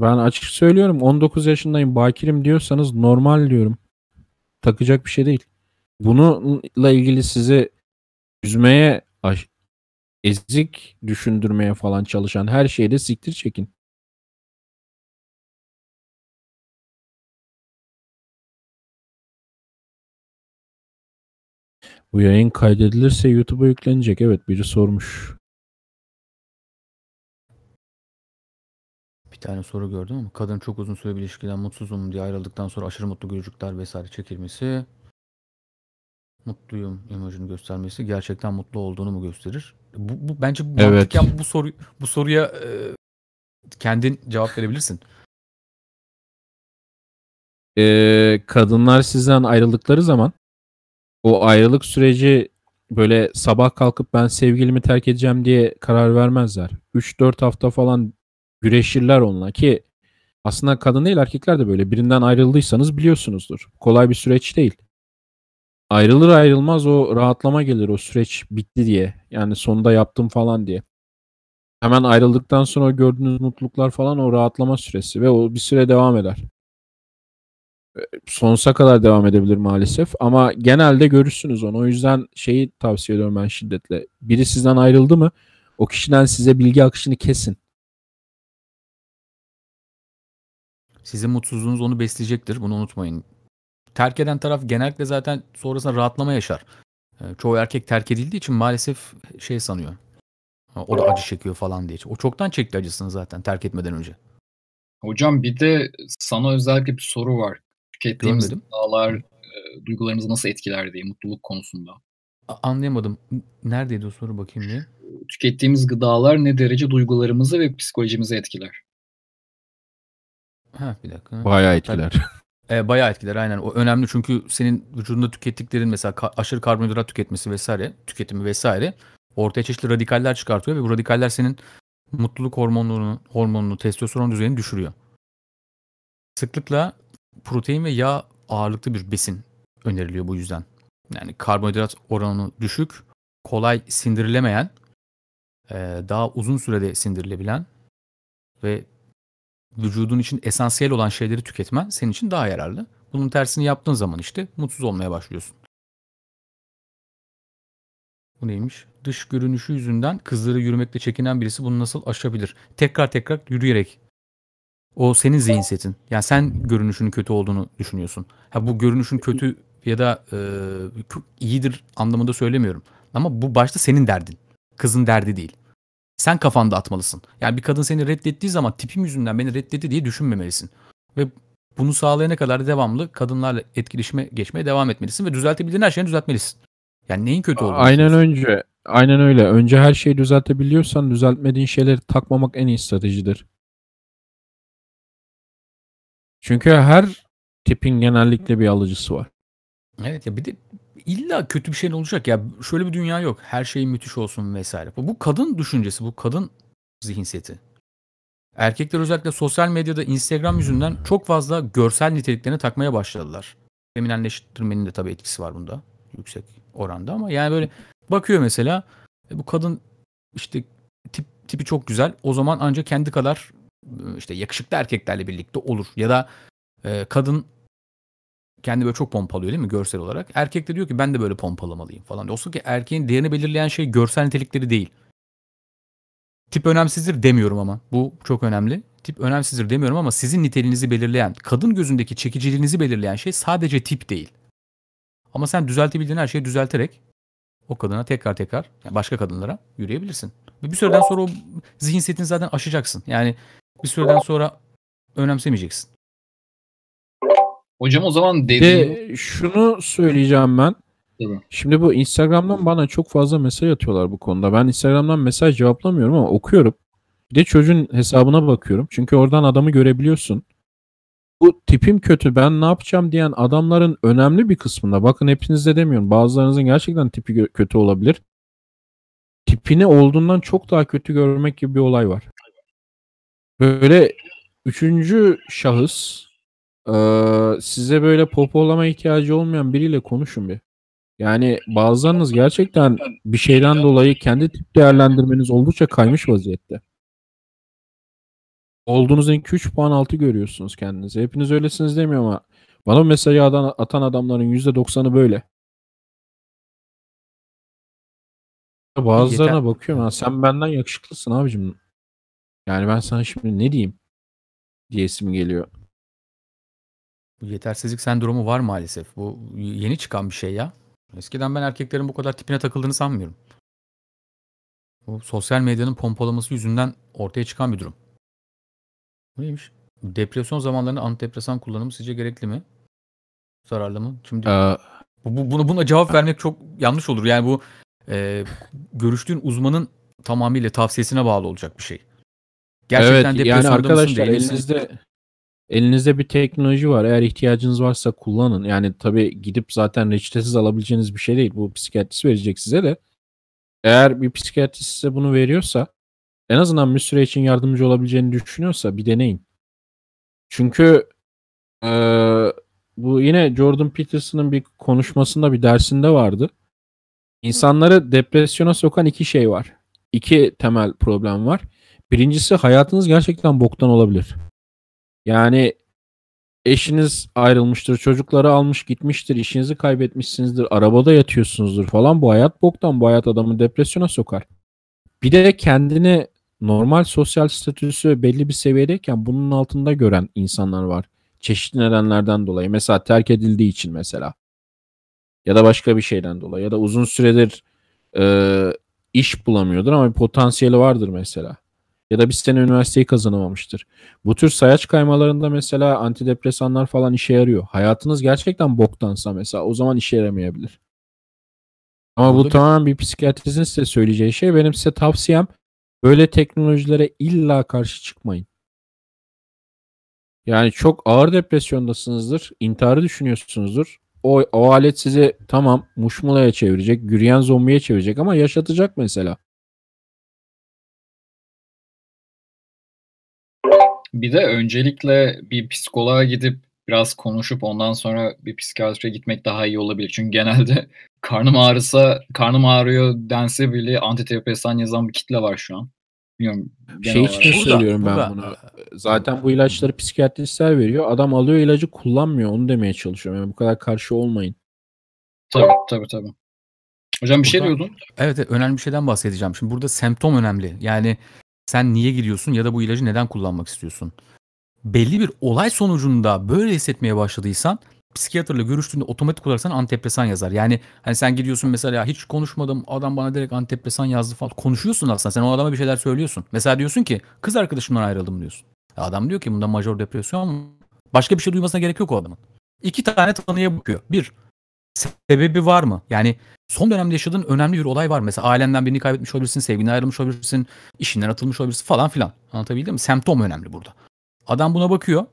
Ben açık söylüyorum 19 yaşındayım bakirim diyorsanız normal diyorum takacak bir şey değil. Bununla ilgili sizi üzmeye, ezik düşündürmeye falan çalışan her şeyde siktir çekin. Bu yayın kaydedilirse YouTube'a yüklenecek. Evet biri sormuş. tane soru gördüm ama kadın çok uzun süre bir ilişkiden mutsuzum diye ayrıldıktan sonra aşırı mutlu gülücükler vesaire çekilmesi mutluyum imajını göstermesi gerçekten mutlu olduğunu mu gösterir? Bu, bu bence bu evet. mantıken bu soru bu soruya e, kendin cevap verebilirsin. Ee, kadınlar sizden ayrıldıkları zaman o ayrılık süreci böyle sabah kalkıp ben sevgilimi terk edeceğim diye karar vermezler. 3-4 hafta falan güreşirler onunla ki aslında kadın değil erkekler de böyle birinden ayrıldıysanız biliyorsunuzdur. Kolay bir süreç değil. Ayrılır ayrılmaz o rahatlama gelir o süreç bitti diye. Yani sonunda yaptım falan diye. Hemen ayrıldıktan sonra gördüğünüz mutluluklar falan o rahatlama süresi ve o bir süre devam eder. Ee, sonsa kadar devam edebilir maalesef ama genelde görürsünüz onu. O yüzden şeyi tavsiye ediyorum ben şiddetle. Biri sizden ayrıldı mı o kişiden size bilgi akışını kesin. Sizin mutsuzluğunuz onu besleyecektir. Bunu unutmayın. Terk eden taraf genellikle zaten sonrasında rahatlama yaşar. Ee, çoğu erkek terk edildiği için maalesef şey sanıyor. O da acı çekiyor falan diye. O çoktan çekti acısını zaten terk etmeden önce. Hocam bir de sana özellikle bir soru var. Tükettiğimiz gıdalar e, duygularımızı nasıl etkiler diye mutluluk konusunda. anlayamadım. Neredeydi o soru bakayım diye. Tükettiğimiz gıdalar ne derece duygularımızı ve psikolojimizi etkiler? Ha bir dakika. Bayağı etkiler. Tabii. E, bayağı etkiler aynen. O önemli çünkü senin vücudunda tükettiklerin mesela ka- aşırı karbonhidrat tüketmesi vesaire, tüketimi vesaire ortaya çeşitli radikaller çıkartıyor ve bu radikaller senin mutluluk hormonunu, hormonunu, testosteron düzeyini düşürüyor. Sıklıkla protein ve yağ ağırlıklı bir besin öneriliyor bu yüzden. Yani karbonhidrat oranı düşük, kolay sindirilemeyen, e, daha uzun sürede sindirilebilen ve vücudun için esansiyel olan şeyleri tüketmen senin için daha yararlı. Bunun tersini yaptığın zaman işte mutsuz olmaya başlıyorsun. Bu neymiş? Dış görünüşü yüzünden kızları yürümekte çekinen birisi bunu nasıl aşabilir? Tekrar tekrar yürüyerek. O senin zihin Yani sen görünüşünün kötü olduğunu düşünüyorsun. Ha bu görünüşün kötü ya da e, iyidir anlamında söylemiyorum. Ama bu başta senin derdin. Kızın derdi değil sen kafanda atmalısın. Yani bir kadın seni reddettiği zaman tipim yüzünden beni reddetti diye düşünmemelisin. Ve bunu sağlayana kadar devamlı kadınlarla etkileşime geçmeye devam etmelisin ve düzeltebildiğin her şeyi düzeltmelisin. Yani neyin kötü olduğunu Aynen önce. Aynen öyle. Önce her şeyi düzeltebiliyorsan düzeltmediğin şeyleri takmamak en iyi stratejidir. Çünkü her tipin genellikle bir alıcısı var. Evet ya bir de illa kötü bir şeyin olacak ya şöyle bir dünya yok. Her şey müthiş olsun vesaire. Bu, bu kadın düşüncesi, bu kadın zihinseti. Erkekler özellikle sosyal medyada Instagram yüzünden çok fazla görsel niteliklerini takmaya başladılar. Feminenleştirmenin de tabii etkisi var bunda yüksek oranda ama yani böyle bakıyor mesela e, bu kadın işte tip tipi çok güzel. O zaman ancak kendi kadar işte yakışıklı erkeklerle birlikte olur ya da e, kadın kendi böyle çok pompalıyor değil mi görsel olarak? Erkek de diyor ki ben de böyle pompalamalıyım falan. Oysa ki erkeğin değerini belirleyen şey görsel nitelikleri değil. Tip önemsizdir demiyorum ama. Bu çok önemli. Tip önemsizdir demiyorum ama sizin niteliğinizi belirleyen, kadın gözündeki çekiciliğinizi belirleyen şey sadece tip değil. Ama sen düzeltebildiğin her şeyi düzelterek o kadına tekrar tekrar yani başka kadınlara yürüyebilirsin. Ve bir süreden sonra o zihin setini zaten aşacaksın. Yani bir süreden sonra önemsemeyeceksin. Hocam o zaman dedi. De, şunu söyleyeceğim ben. Tabii. Şimdi bu Instagram'dan bana çok fazla mesaj atıyorlar bu konuda. Ben Instagram'dan mesaj cevaplamıyorum ama okuyorum. Bir de çocuğun hesabına bakıyorum. Çünkü oradan adamı görebiliyorsun. Bu tipim kötü ben ne yapacağım diyen adamların önemli bir kısmında bakın hepinizde demiyorum bazılarınızın gerçekten tipi kötü olabilir. Tipini olduğundan çok daha kötü görmek gibi bir olay var. Böyle üçüncü şahıs size böyle popolama ihtiyacı olmayan biriyle konuşun bir. Yani bazılarınız gerçekten bir şeyden dolayı kendi tip değerlendirmeniz oldukça kaymış vaziyette. Olduğunuz en 3 puan altı görüyorsunuz kendinizi. Hepiniz öylesiniz demiyorum ama bana mesela atan adamların %90'ı böyle. Bazılarına Yeter. bakıyorum. Ha, sen benden yakışıklısın abicim. Yani ben sana şimdi ne diyeyim diyesim geliyor. Bu yetersizlik sendromu var maalesef. Bu yeni çıkan bir şey ya. Eskiden ben erkeklerin bu kadar tipine takıldığını sanmıyorum. Bu sosyal medyanın pompalaması yüzünden ortaya çıkan bir durum. Bu neymiş? Depresyon zamanlarında antidepresan kullanımı sizce gerekli mi? Zararlı mı? Şimdi ee, bu, bu, buna, buna cevap vermek çok yanlış olur. Yani bu e, görüştüğün uzmanın tamamıyla tavsiyesine bağlı olacak bir şey. Gerçekten evet, depresyonda yani arkadaşlar elinizde Elinizde bir teknoloji var. Eğer ihtiyacınız varsa kullanın. Yani tabii gidip zaten reçetesiz alabileceğiniz bir şey değil. Bu psikiyatrist verecek size de. Eğer bir psikiyatrist size bunu veriyorsa en azından bir süre için yardımcı olabileceğini düşünüyorsa bir deneyin. Çünkü e, bu yine Jordan Peterson'ın bir konuşmasında bir dersinde vardı. İnsanları depresyona sokan iki şey var. İki temel problem var. Birincisi hayatınız gerçekten boktan olabilir. Yani eşiniz ayrılmıştır, çocukları almış gitmiştir, işinizi kaybetmişsinizdir, arabada yatıyorsunuzdur falan. Bu hayat boktan, bu hayat adamı depresyona sokar. Bir de kendini normal sosyal statüsü belli bir seviyedeyken bunun altında gören insanlar var. Çeşitli nedenlerden dolayı. Mesela terk edildiği için mesela. Ya da başka bir şeyden dolayı. Ya da uzun süredir e, iş bulamıyordur ama bir potansiyeli vardır mesela ya da bir sene üniversiteyi kazanamamıştır. Bu tür sayaç kaymalarında mesela antidepresanlar falan işe yarıyor. Hayatınız gerçekten boktansa mesela o zaman işe yaramayabilir. Ama Oldu bu tamamen bir psikiyatristin size söyleyeceği şey. Benim size tavsiyem böyle teknolojilere illa karşı çıkmayın. Yani çok ağır depresyondasınızdır, intiharı düşünüyorsunuzdur. O, o alet sizi tamam muşmulaya çevirecek, yürüyen zombiye çevirecek ama yaşatacak mesela. Bir de öncelikle bir psikoloğa gidip biraz konuşup ondan sonra bir psikiyatre gitmek daha iyi olabilir. Çünkü genelde karnım ağrısa, karnım ağrıyor dense bile antidepresan yazan bir kitle var şu an. Bilmiyorum. Şey için olarak. söylüyorum burada, ben burada. bunu. Zaten bu ilaçları psikiyatristler veriyor. Adam alıyor ilacı kullanmıyor. Onu demeye çalışıyorum. Yani bu kadar karşı olmayın. Tabii tabii tabii. Hocam bir şey burada, şey diyordun. Evet önemli bir şeyden bahsedeceğim. Şimdi burada semptom önemli. Yani sen niye gidiyorsun ya da bu ilacı neden kullanmak istiyorsun? Belli bir olay sonucunda böyle hissetmeye başladıysan psikiyatrla görüştüğünde otomatik olarak sana antidepresan yazar. Yani hani sen gidiyorsun mesela hiç konuşmadım adam bana direkt antidepresan yazdı falan. Konuşuyorsun aslında sen o adama bir şeyler söylüyorsun. Mesela diyorsun ki kız arkadaşımdan ayrıldım diyorsun. E adam diyor ki bunda major depresyon Başka bir şey duymasına gerek yok o adamın. İki tane tanıya bakıyor. Bir, sebebi var mı? Yani son dönemde yaşadığın önemli bir olay var. Mesela ailenden birini kaybetmiş olabilirsin, sevginden ayrılmış olabilirsin, işinden atılmış olabilirsin falan filan. Anlatabildim mi? Semptom önemli burada. Adam buna bakıyor.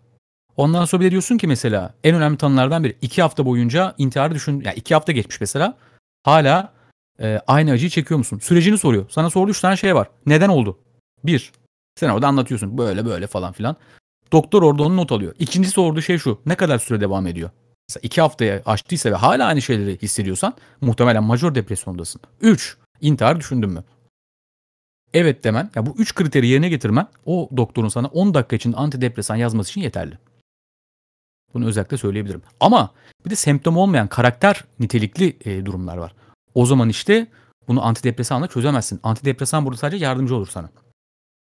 Ondan sonra bir diyorsun ki mesela en önemli tanılardan biri iki hafta boyunca intihar düşün, yani iki hafta geçmiş mesela hala e, aynı acıyı çekiyor musun? Sürecini soruyor. Sana sordu üç tane şey var. Neden oldu? Bir, sen orada anlatıyorsun böyle böyle falan filan. Doktor orada onu not alıyor. İkincisi sorduğu şey şu. Ne kadar süre devam ediyor? Mesela iki haftaya aştıysa ve hala aynı şeyleri hissediyorsan muhtemelen major depresyondasın. 3. İntihar düşündün mü? Evet demen, ya bu üç kriteri yerine getirmen o doktorun sana 10 dakika için antidepresan yazması için yeterli. Bunu özellikle söyleyebilirim. Ama bir de semptom olmayan karakter nitelikli e, durumlar var. O zaman işte bunu antidepresanla çözemezsin. Antidepresan burada sadece yardımcı olur sana.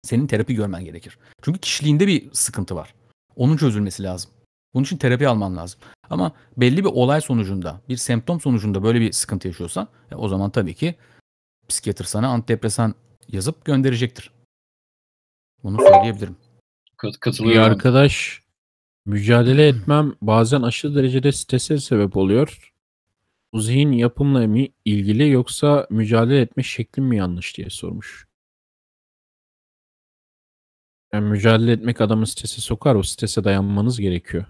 Senin terapi görmen gerekir. Çünkü kişiliğinde bir sıkıntı var. Onun çözülmesi lazım. Bunun için terapi alman lazım. Ama belli bir olay sonucunda, bir semptom sonucunda böyle bir sıkıntı yaşıyorsan ya e, o zaman tabii ki psikiyatr sana antidepresan yazıp gönderecektir. Bunu söyleyebilirim. Kat katılıyorum. Bir arkadaş mücadele etmem bazen aşırı derecede strese sebep oluyor. Bu zihin yapımla mı ilgili yoksa mücadele etme şeklim mi yanlış diye sormuş. Yani mücadele etmek adamı strese sokar. O strese dayanmanız gerekiyor.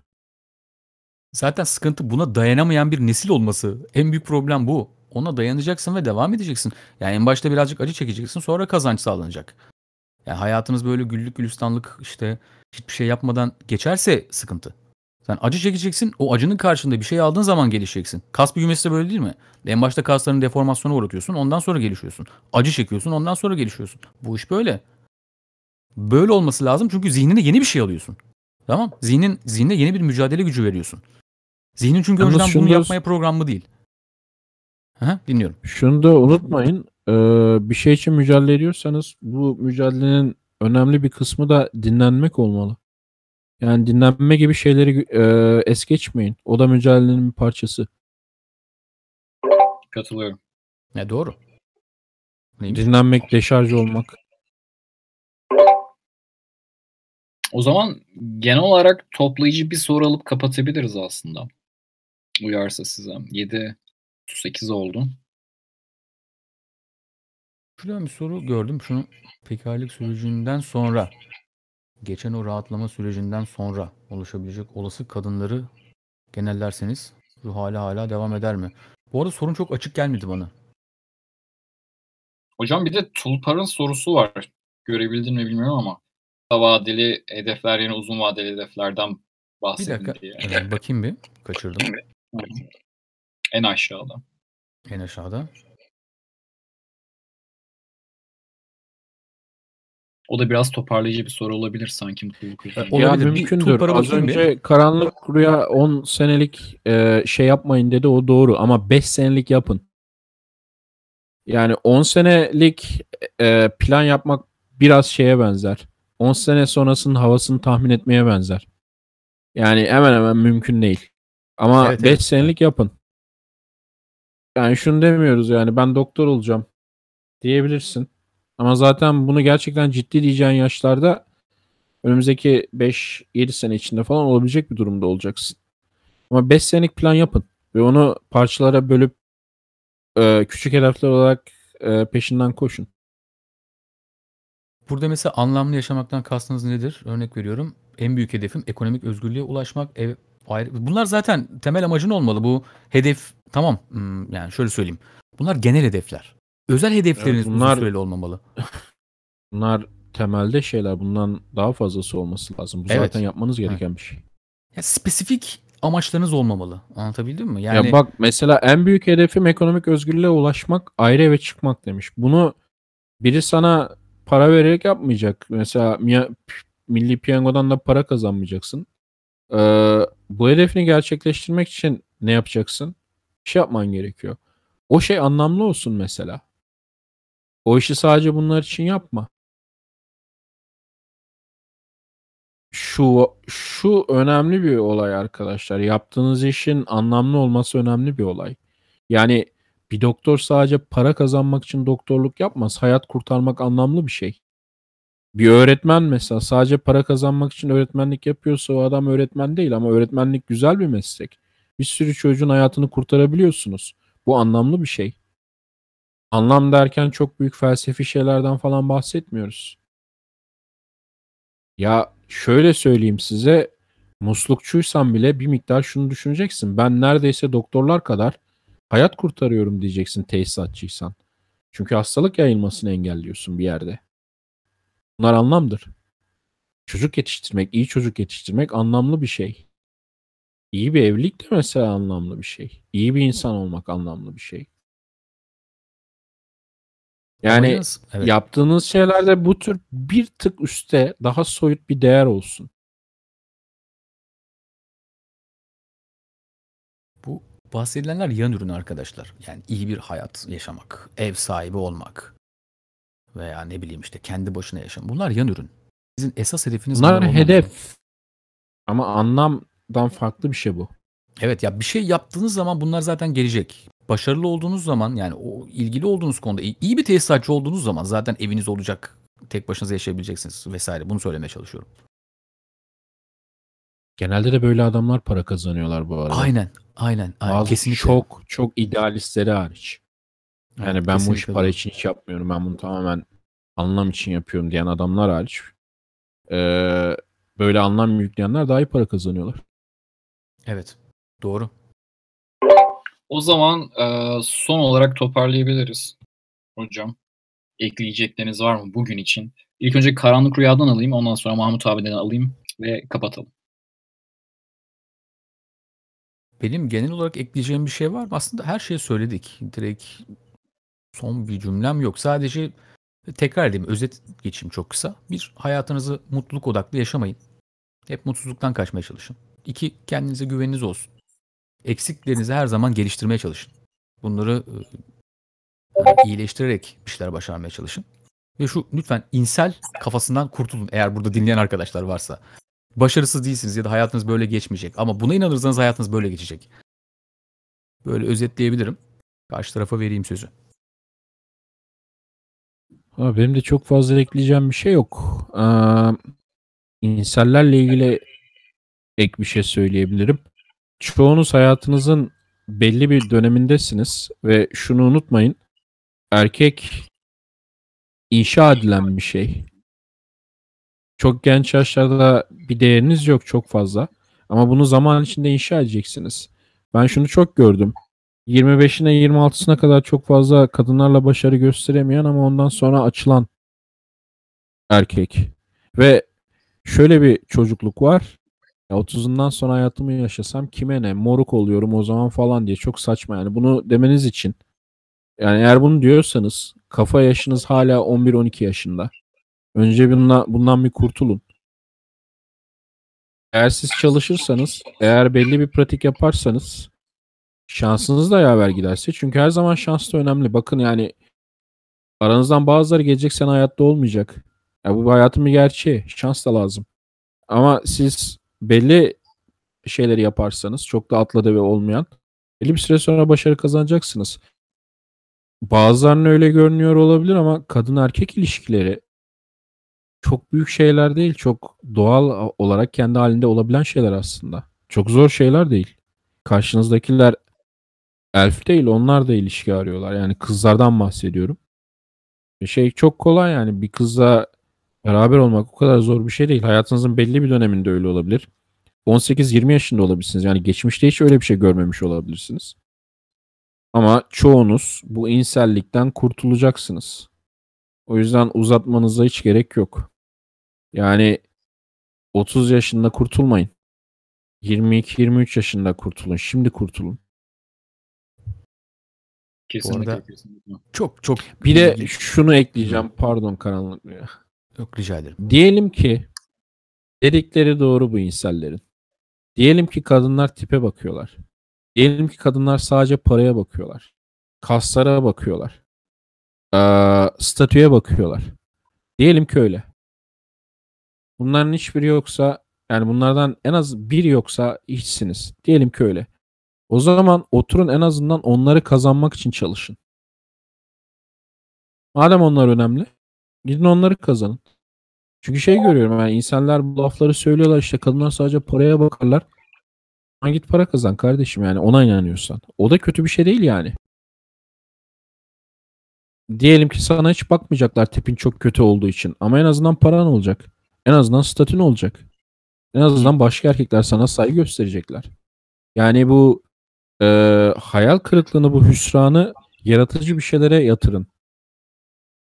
Zaten sıkıntı buna dayanamayan bir nesil olması. En büyük problem bu. Ona dayanacaksın ve devam edeceksin. Yani en başta birazcık acı çekeceksin sonra kazanç sağlanacak. Yani hayatınız böyle güllük gülistanlık işte hiçbir şey yapmadan geçerse sıkıntı. Sen acı çekeceksin. O acının karşında bir şey aldığın zaman gelişeceksin. Kas büyümesi de böyle değil mi? En başta kasların deformasyonu uğratıyorsun. Ondan sonra gelişiyorsun. Acı çekiyorsun. Ondan sonra gelişiyorsun. Bu iş böyle. Böyle olması lazım çünkü zihnine yeni bir şey alıyorsun. Tamam? Zihnin zihnine yeni bir mücadele gücü veriyorsun. Zihnin çünkü Yalnız önceden bunu da, yapmaya programlı değil. Aha, dinliyorum. Şunu da unutmayın. E, bir şey için mücadele ediyorsanız bu mücadelenin önemli bir kısmı da dinlenmek olmalı. Yani dinlenme gibi şeyleri e, es geçmeyin. O da mücadelenin bir parçası. Katılıyorum. Ne doğru. Neymiş? Dinlenmek, deşarj olmak. O zaman genel olarak toplayıcı bir soru alıp kapatabiliriz aslında. Uyarsa size. 7 8 oldu. Şuradan bir soru gördüm. Şunu pekarlık sürecinden sonra geçen o rahatlama sürecinden sonra oluşabilecek olası kadınları genellerseniz ruh hala hala devam eder mi? Bu arada sorun çok açık gelmedi bana. Hocam bir de Tulpar'ın sorusu var. Görebildin mi bilmiyorum ama kısa vadeli hedefler yerine uzun vadeli hedeflerden bahsedin bir dakika. diye. Evet, bakayım bir. Kaçırdım. En aşağıda. En aşağıda. O da biraz toparlayıcı bir soru olabilir sanki Ya olabilir. mümkündür. Bir, Az önce bir. Karanlık Rüya 10 senelik e, şey yapmayın dedi o doğru ama 5 senelik yapın. Yani 10 senelik e, e, plan yapmak biraz şeye benzer. 10 sene sonrasının havasını tahmin etmeye benzer. Yani hemen hemen mümkün değil. Ama 5 evet, evet. senelik yapın. Yani şunu demiyoruz yani ben doktor olacağım diyebilirsin. Ama zaten bunu gerçekten ciddi diyeceğin yaşlarda önümüzdeki 5-7 sene içinde falan olabilecek bir durumda olacaksın. Ama 5 senelik plan yapın ve onu parçalara bölüp e, küçük hedefler olarak e, peşinden koşun. Burada mesela anlamlı yaşamaktan kastınız nedir? Örnek veriyorum. En büyük hedefim ekonomik özgürlüğe ulaşmak, ev, bunlar zaten temel amacın olmalı. Bu hedef tamam hmm, yani şöyle söyleyeyim. Bunlar genel hedefler. Özel hedefleriniz evet, bunlar böyle olmamalı. bunlar temelde şeyler bundan daha fazlası olması lazım. Bu evet. zaten yapmanız gereken evet. bir şey. Ya spesifik amaçlarınız olmamalı. Anlatabildim mi? Yani ya bak mesela en büyük hedefim ekonomik özgürlüğe ulaşmak, ayrı eve çıkmak demiş. Bunu biri sana para vererek yapmayacak. Mesela Milli Piyango'dan da para kazanmayacaksın. Ee, bu hedefini gerçekleştirmek için ne yapacaksın? Bir şey yapman gerekiyor. O şey anlamlı olsun mesela. O işi sadece bunlar için yapma. Şu şu önemli bir olay arkadaşlar. Yaptığınız işin anlamlı olması önemli bir olay. Yani bir doktor sadece para kazanmak için doktorluk yapmaz. Hayat kurtarmak anlamlı bir şey bir öğretmen mesela sadece para kazanmak için öğretmenlik yapıyorsa o adam öğretmen değil ama öğretmenlik güzel bir meslek. Bir sürü çocuğun hayatını kurtarabiliyorsunuz. Bu anlamlı bir şey. Anlam derken çok büyük felsefi şeylerden falan bahsetmiyoruz. Ya şöyle söyleyeyim size muslukçuysan bile bir miktar şunu düşüneceksin. Ben neredeyse doktorlar kadar hayat kurtarıyorum diyeceksin tesisatçıysan. Çünkü hastalık yayılmasını engelliyorsun bir yerde. Bunlar anlamdır. Çocuk yetiştirmek, iyi çocuk yetiştirmek anlamlı bir şey. İyi bir evlilik de mesela anlamlı bir şey. İyi bir insan olmak anlamlı bir şey. Yani evet. yaptığınız şeylerde bu tür bir tık üstte daha soyut bir değer olsun. Bu bahsedilenler yan ürün arkadaşlar. Yani iyi bir hayat yaşamak, ev sahibi olmak, veya ne bileyim işte kendi başına yaşam. Bunlar yan ürün. Sizin esas hedefiniz bunlar hedef. Olmalı. Ama anlamdan farklı bir şey bu. Evet ya bir şey yaptığınız zaman bunlar zaten gelecek. Başarılı olduğunuz zaman yani o ilgili olduğunuz konuda iyi bir tesisatçı olduğunuz zaman zaten eviniz olacak. Tek başınıza yaşayabileceksiniz vesaire. Bunu söylemeye çalışıyorum. Genelde de böyle adamlar para kazanıyorlar bu arada. Aynen, aynen. aynen. Bazı kesinlikle. çok çok idealistleri hariç. Yani evet, ben bu işi para için hiç yapmıyorum. Ben bunu tamamen anlam için yapıyorum diyen adamlar hariç e, böyle anlam yükleyenler daha iyi para kazanıyorlar. Evet. Doğru. O zaman e, son olarak toparlayabiliriz hocam. Ekleyecekleriniz var mı bugün için? İlk önce Karanlık Rüya'dan alayım. Ondan sonra Mahmut abiden alayım ve kapatalım. Benim genel olarak ekleyeceğim bir şey var mı? Aslında her şeyi söyledik. Direkt son bir cümlem yok. Sadece tekrar edeyim, özet geçeyim çok kısa. Bir, hayatınızı mutluluk odaklı yaşamayın. Hep mutsuzluktan kaçmaya çalışın. İki, kendinize güveniniz olsun. Eksiklerinizi her zaman geliştirmeye çalışın. Bunları e, iyileştirerek bir şeyler başarmaya çalışın. Ve şu lütfen insel kafasından kurtulun eğer burada dinleyen arkadaşlar varsa. Başarısız değilsiniz ya da hayatınız böyle geçmeyecek. Ama buna inanırsanız hayatınız böyle geçecek. Böyle özetleyebilirim. Karşı tarafa vereyim sözü benim de çok fazla ekleyeceğim bir şey yok. Ee, insellerle ilgili ek bir şey söyleyebilirim. Çoğunuz hayatınızın belli bir dönemindesiniz ve şunu unutmayın. Erkek inşa edilen bir şey. Çok genç yaşlarda bir değeriniz yok çok fazla. Ama bunu zaman içinde inşa edeceksiniz. Ben şunu çok gördüm. 25'ine 26'sına kadar çok fazla kadınlarla başarı gösteremeyen ama ondan sonra açılan erkek. Ve şöyle bir çocukluk var. 30'undan sonra hayatımı yaşasam kime ne moruk oluyorum o zaman falan diye çok saçma yani bunu demeniz için. Yani eğer bunu diyorsanız kafa yaşınız hala 11-12 yaşında. Önce bundan, bundan bir kurtulun. Eğer siz çalışırsanız, eğer belli bir pratik yaparsanız Şansınız da yaver giderse. Çünkü her zaman şans da önemli. Bakın yani aranızdan bazıları gelecek sen hayatta olmayacak. Ya bu hayatın bir gerçeği. Şans da lazım. Ama siz belli şeyleri yaparsanız çok da atladı ve olmayan belli bir süre sonra başarı kazanacaksınız. Bazılarına öyle görünüyor olabilir ama kadın erkek ilişkileri çok büyük şeyler değil. Çok doğal olarak kendi halinde olabilen şeyler aslında. Çok zor şeyler değil. Karşınızdakiler Elf değil onlar da ilişki arıyorlar. Yani kızlardan bahsediyorum. E, şey çok kolay yani bir kızla beraber olmak o kadar zor bir şey değil. Hayatınızın belli bir döneminde öyle olabilir. 18-20 yaşında olabilirsiniz. Yani geçmişte hiç öyle bir şey görmemiş olabilirsiniz. Ama çoğunuz bu insellikten kurtulacaksınız. O yüzden uzatmanıza hiç gerek yok. Yani 30 yaşında kurtulmayın. 22-23 yaşında kurtulun. Şimdi kurtulun. Kesinlikle, arada, kesinlikle. Çok çok. Bir de şunu şey. ekleyeceğim. Pardon karanlık. Yok rica ederim. Diyelim ki dedikleri doğru bu insanların. Diyelim ki kadınlar tipe bakıyorlar. Diyelim ki kadınlar sadece paraya bakıyorlar. Kaslara bakıyorlar. Ee, statüye bakıyorlar. Diyelim ki öyle. Bunların hiçbiri yoksa yani bunlardan en az bir yoksa işsiniz. Diyelim ki öyle. O zaman oturun en azından onları kazanmak için çalışın. Madem onlar önemli, gidin onları kazanın. Çünkü şey görüyorum yani insanlar bu lafları söylüyorlar işte kadınlar sadece paraya bakarlar. Ha git para kazan kardeşim yani ona inanıyorsan. O da kötü bir şey değil yani. Diyelim ki sana hiç bakmayacaklar tipin çok kötü olduğu için. Ama en azından paran olacak. En azından statün olacak. En azından başka erkekler sana saygı gösterecekler. Yani bu e, hayal kırıklığını bu hüsranı yaratıcı bir şeylere yatırın.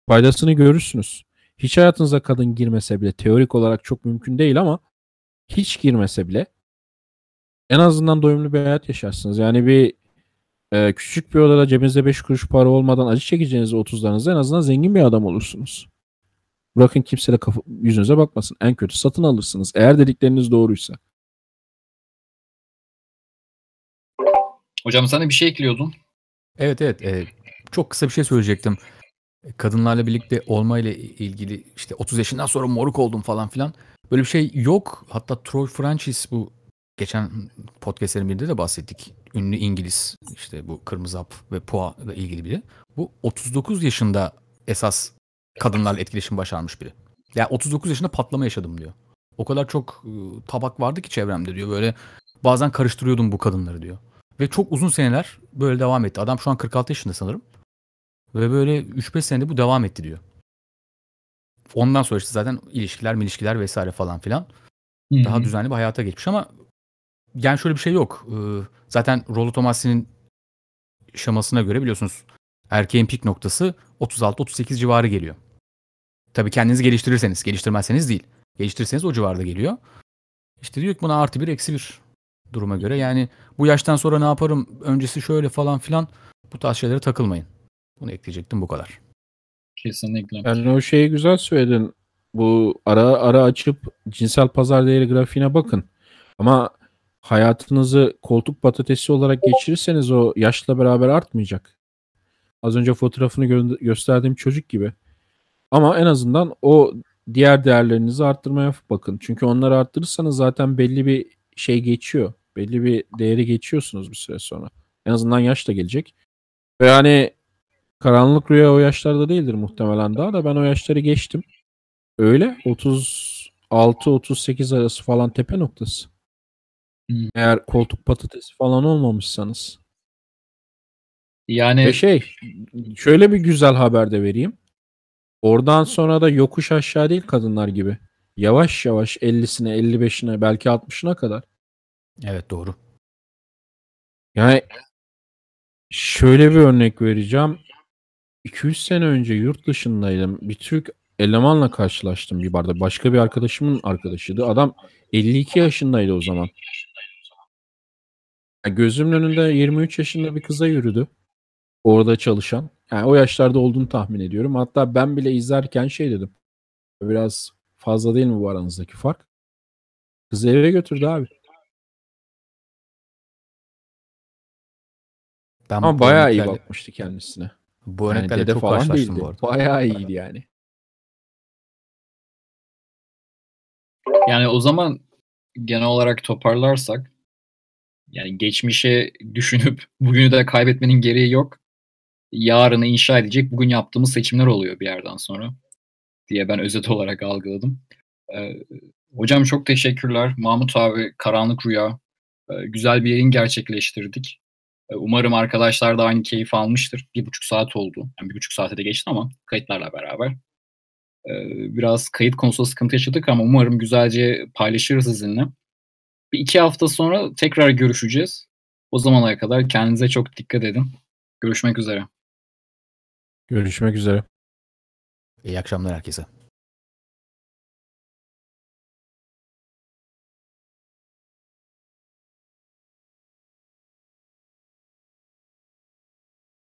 Faydasını görürsünüz. Hiç hayatınıza kadın girmese bile teorik olarak çok mümkün değil ama hiç girmese bile en azından doyumlu bir hayat yaşarsınız. Yani bir e, küçük bir odada cebinizde 5 kuruş para olmadan acı çekeceğiniz 30'larınızda en azından zengin bir adam olursunuz. Bırakın kimse de kafa, yüzünüze bakmasın. En kötü satın alırsınız eğer dedikleriniz doğruysa. Hocam sana bir şey ekliyordum. Evet evet. E, çok kısa bir şey söyleyecektim. Kadınlarla birlikte olma ile ilgili işte 30 yaşından sonra moruk oldum falan filan. Böyle bir şey yok. Hatta Troy Francis bu geçen podcastlerin birinde de bahsettik. Ünlü İngiliz işte bu kırmızı ap ve pua ile ilgili biri. Bu 39 yaşında esas kadınlarla etkileşim başarmış biri. Ya yani 39 yaşında patlama yaşadım diyor. O kadar çok ıı, tabak vardı ki çevremde diyor. Böyle bazen karıştırıyordum bu kadınları diyor. Ve çok uzun seneler böyle devam etti. Adam şu an 46 yaşında sanırım. Ve böyle 3-5 senede bu devam etti diyor. Ondan sonra işte zaten ilişkiler, milişkiler vesaire falan filan. Hı-hı. Daha düzenli bir hayata geçmiş ama yani şöyle bir şey yok. Ee, zaten Rollo Tomasi'nin şamasına göre biliyorsunuz erkeğin pik noktası 36-38 civarı geliyor. Tabii kendinizi geliştirirseniz, geliştirmezseniz değil. Geliştirirseniz o civarda geliyor. İşte diyor ki buna artı bir, eksi bir duruma göre. Yani bu yaştan sonra ne yaparım öncesi şöyle falan filan bu tarz şeylere takılmayın. Bunu ekleyecektim bu kadar. Kesinlikle. Yani o şeyi güzel söyledin. Bu ara ara açıp cinsel pazar değeri grafiğine bakın. Ama hayatınızı koltuk patatesi olarak geçirirseniz o yaşla beraber artmayacak. Az önce fotoğrafını gö- gösterdiğim çocuk gibi. Ama en azından o diğer değerlerinizi arttırmaya bakın. Çünkü onları arttırırsanız zaten belli bir şey geçiyor belli bir değeri geçiyorsunuz bir süre sonra. En azından yaş da gelecek. Ve hani karanlık rüya o yaşlarda değildir muhtemelen daha da ben o yaşları geçtim. Öyle 36-38 arası falan tepe noktası. Hmm. Eğer koltuk patatesi falan olmamışsanız. Yani Ve şey şöyle bir güzel haber de vereyim. Oradan sonra da yokuş aşağı değil kadınlar gibi. Yavaş yavaş 50'sine 55'ine belki 60'ına kadar Evet, doğru. Yani şöyle bir örnek vereceğim. 200 sene önce yurt dışındaydım. Bir Türk elemanla karşılaştım bir barda. Başka bir arkadaşımın arkadaşıydı. Adam 52 yaşındaydı o zaman. Yani gözümün önünde 23 yaşında bir kıza yürüdü. Orada çalışan. Yani o yaşlarda olduğunu tahmin ediyorum. Hatta ben bile izlerken şey dedim. Biraz fazla değil mi bu aranızdaki fark? Kızı eve götürdü abi. Ben Ama bayağı iyi bakmıştı kendisine. Bu örneklerle yani dede falan değildi. bu arada. Bayağı iyiydi yani. Yani o zaman genel olarak toparlarsak yani geçmişe düşünüp bugünü de kaybetmenin gereği yok. Yarını inşa edecek bugün yaptığımız seçimler oluyor bir yerden sonra diye ben özet olarak algıladım. Ee, hocam çok teşekkürler. Mahmut abi Karanlık Rüya. Ee, güzel bir yayın gerçekleştirdik. E, umarım arkadaşlar da aynı keyif almıştır. Bir buçuk saat oldu. Yani bir buçuk saate de geçti ama kayıtlarla beraber. E, biraz kayıt konusunda sıkıntı yaşadık ama umarım güzelce paylaşırız sizinle. Bir iki hafta sonra tekrar görüşeceğiz. O zamana kadar kendinize çok dikkat edin. Görüşmek üzere. Görüşmek üzere. İyi akşamlar herkese.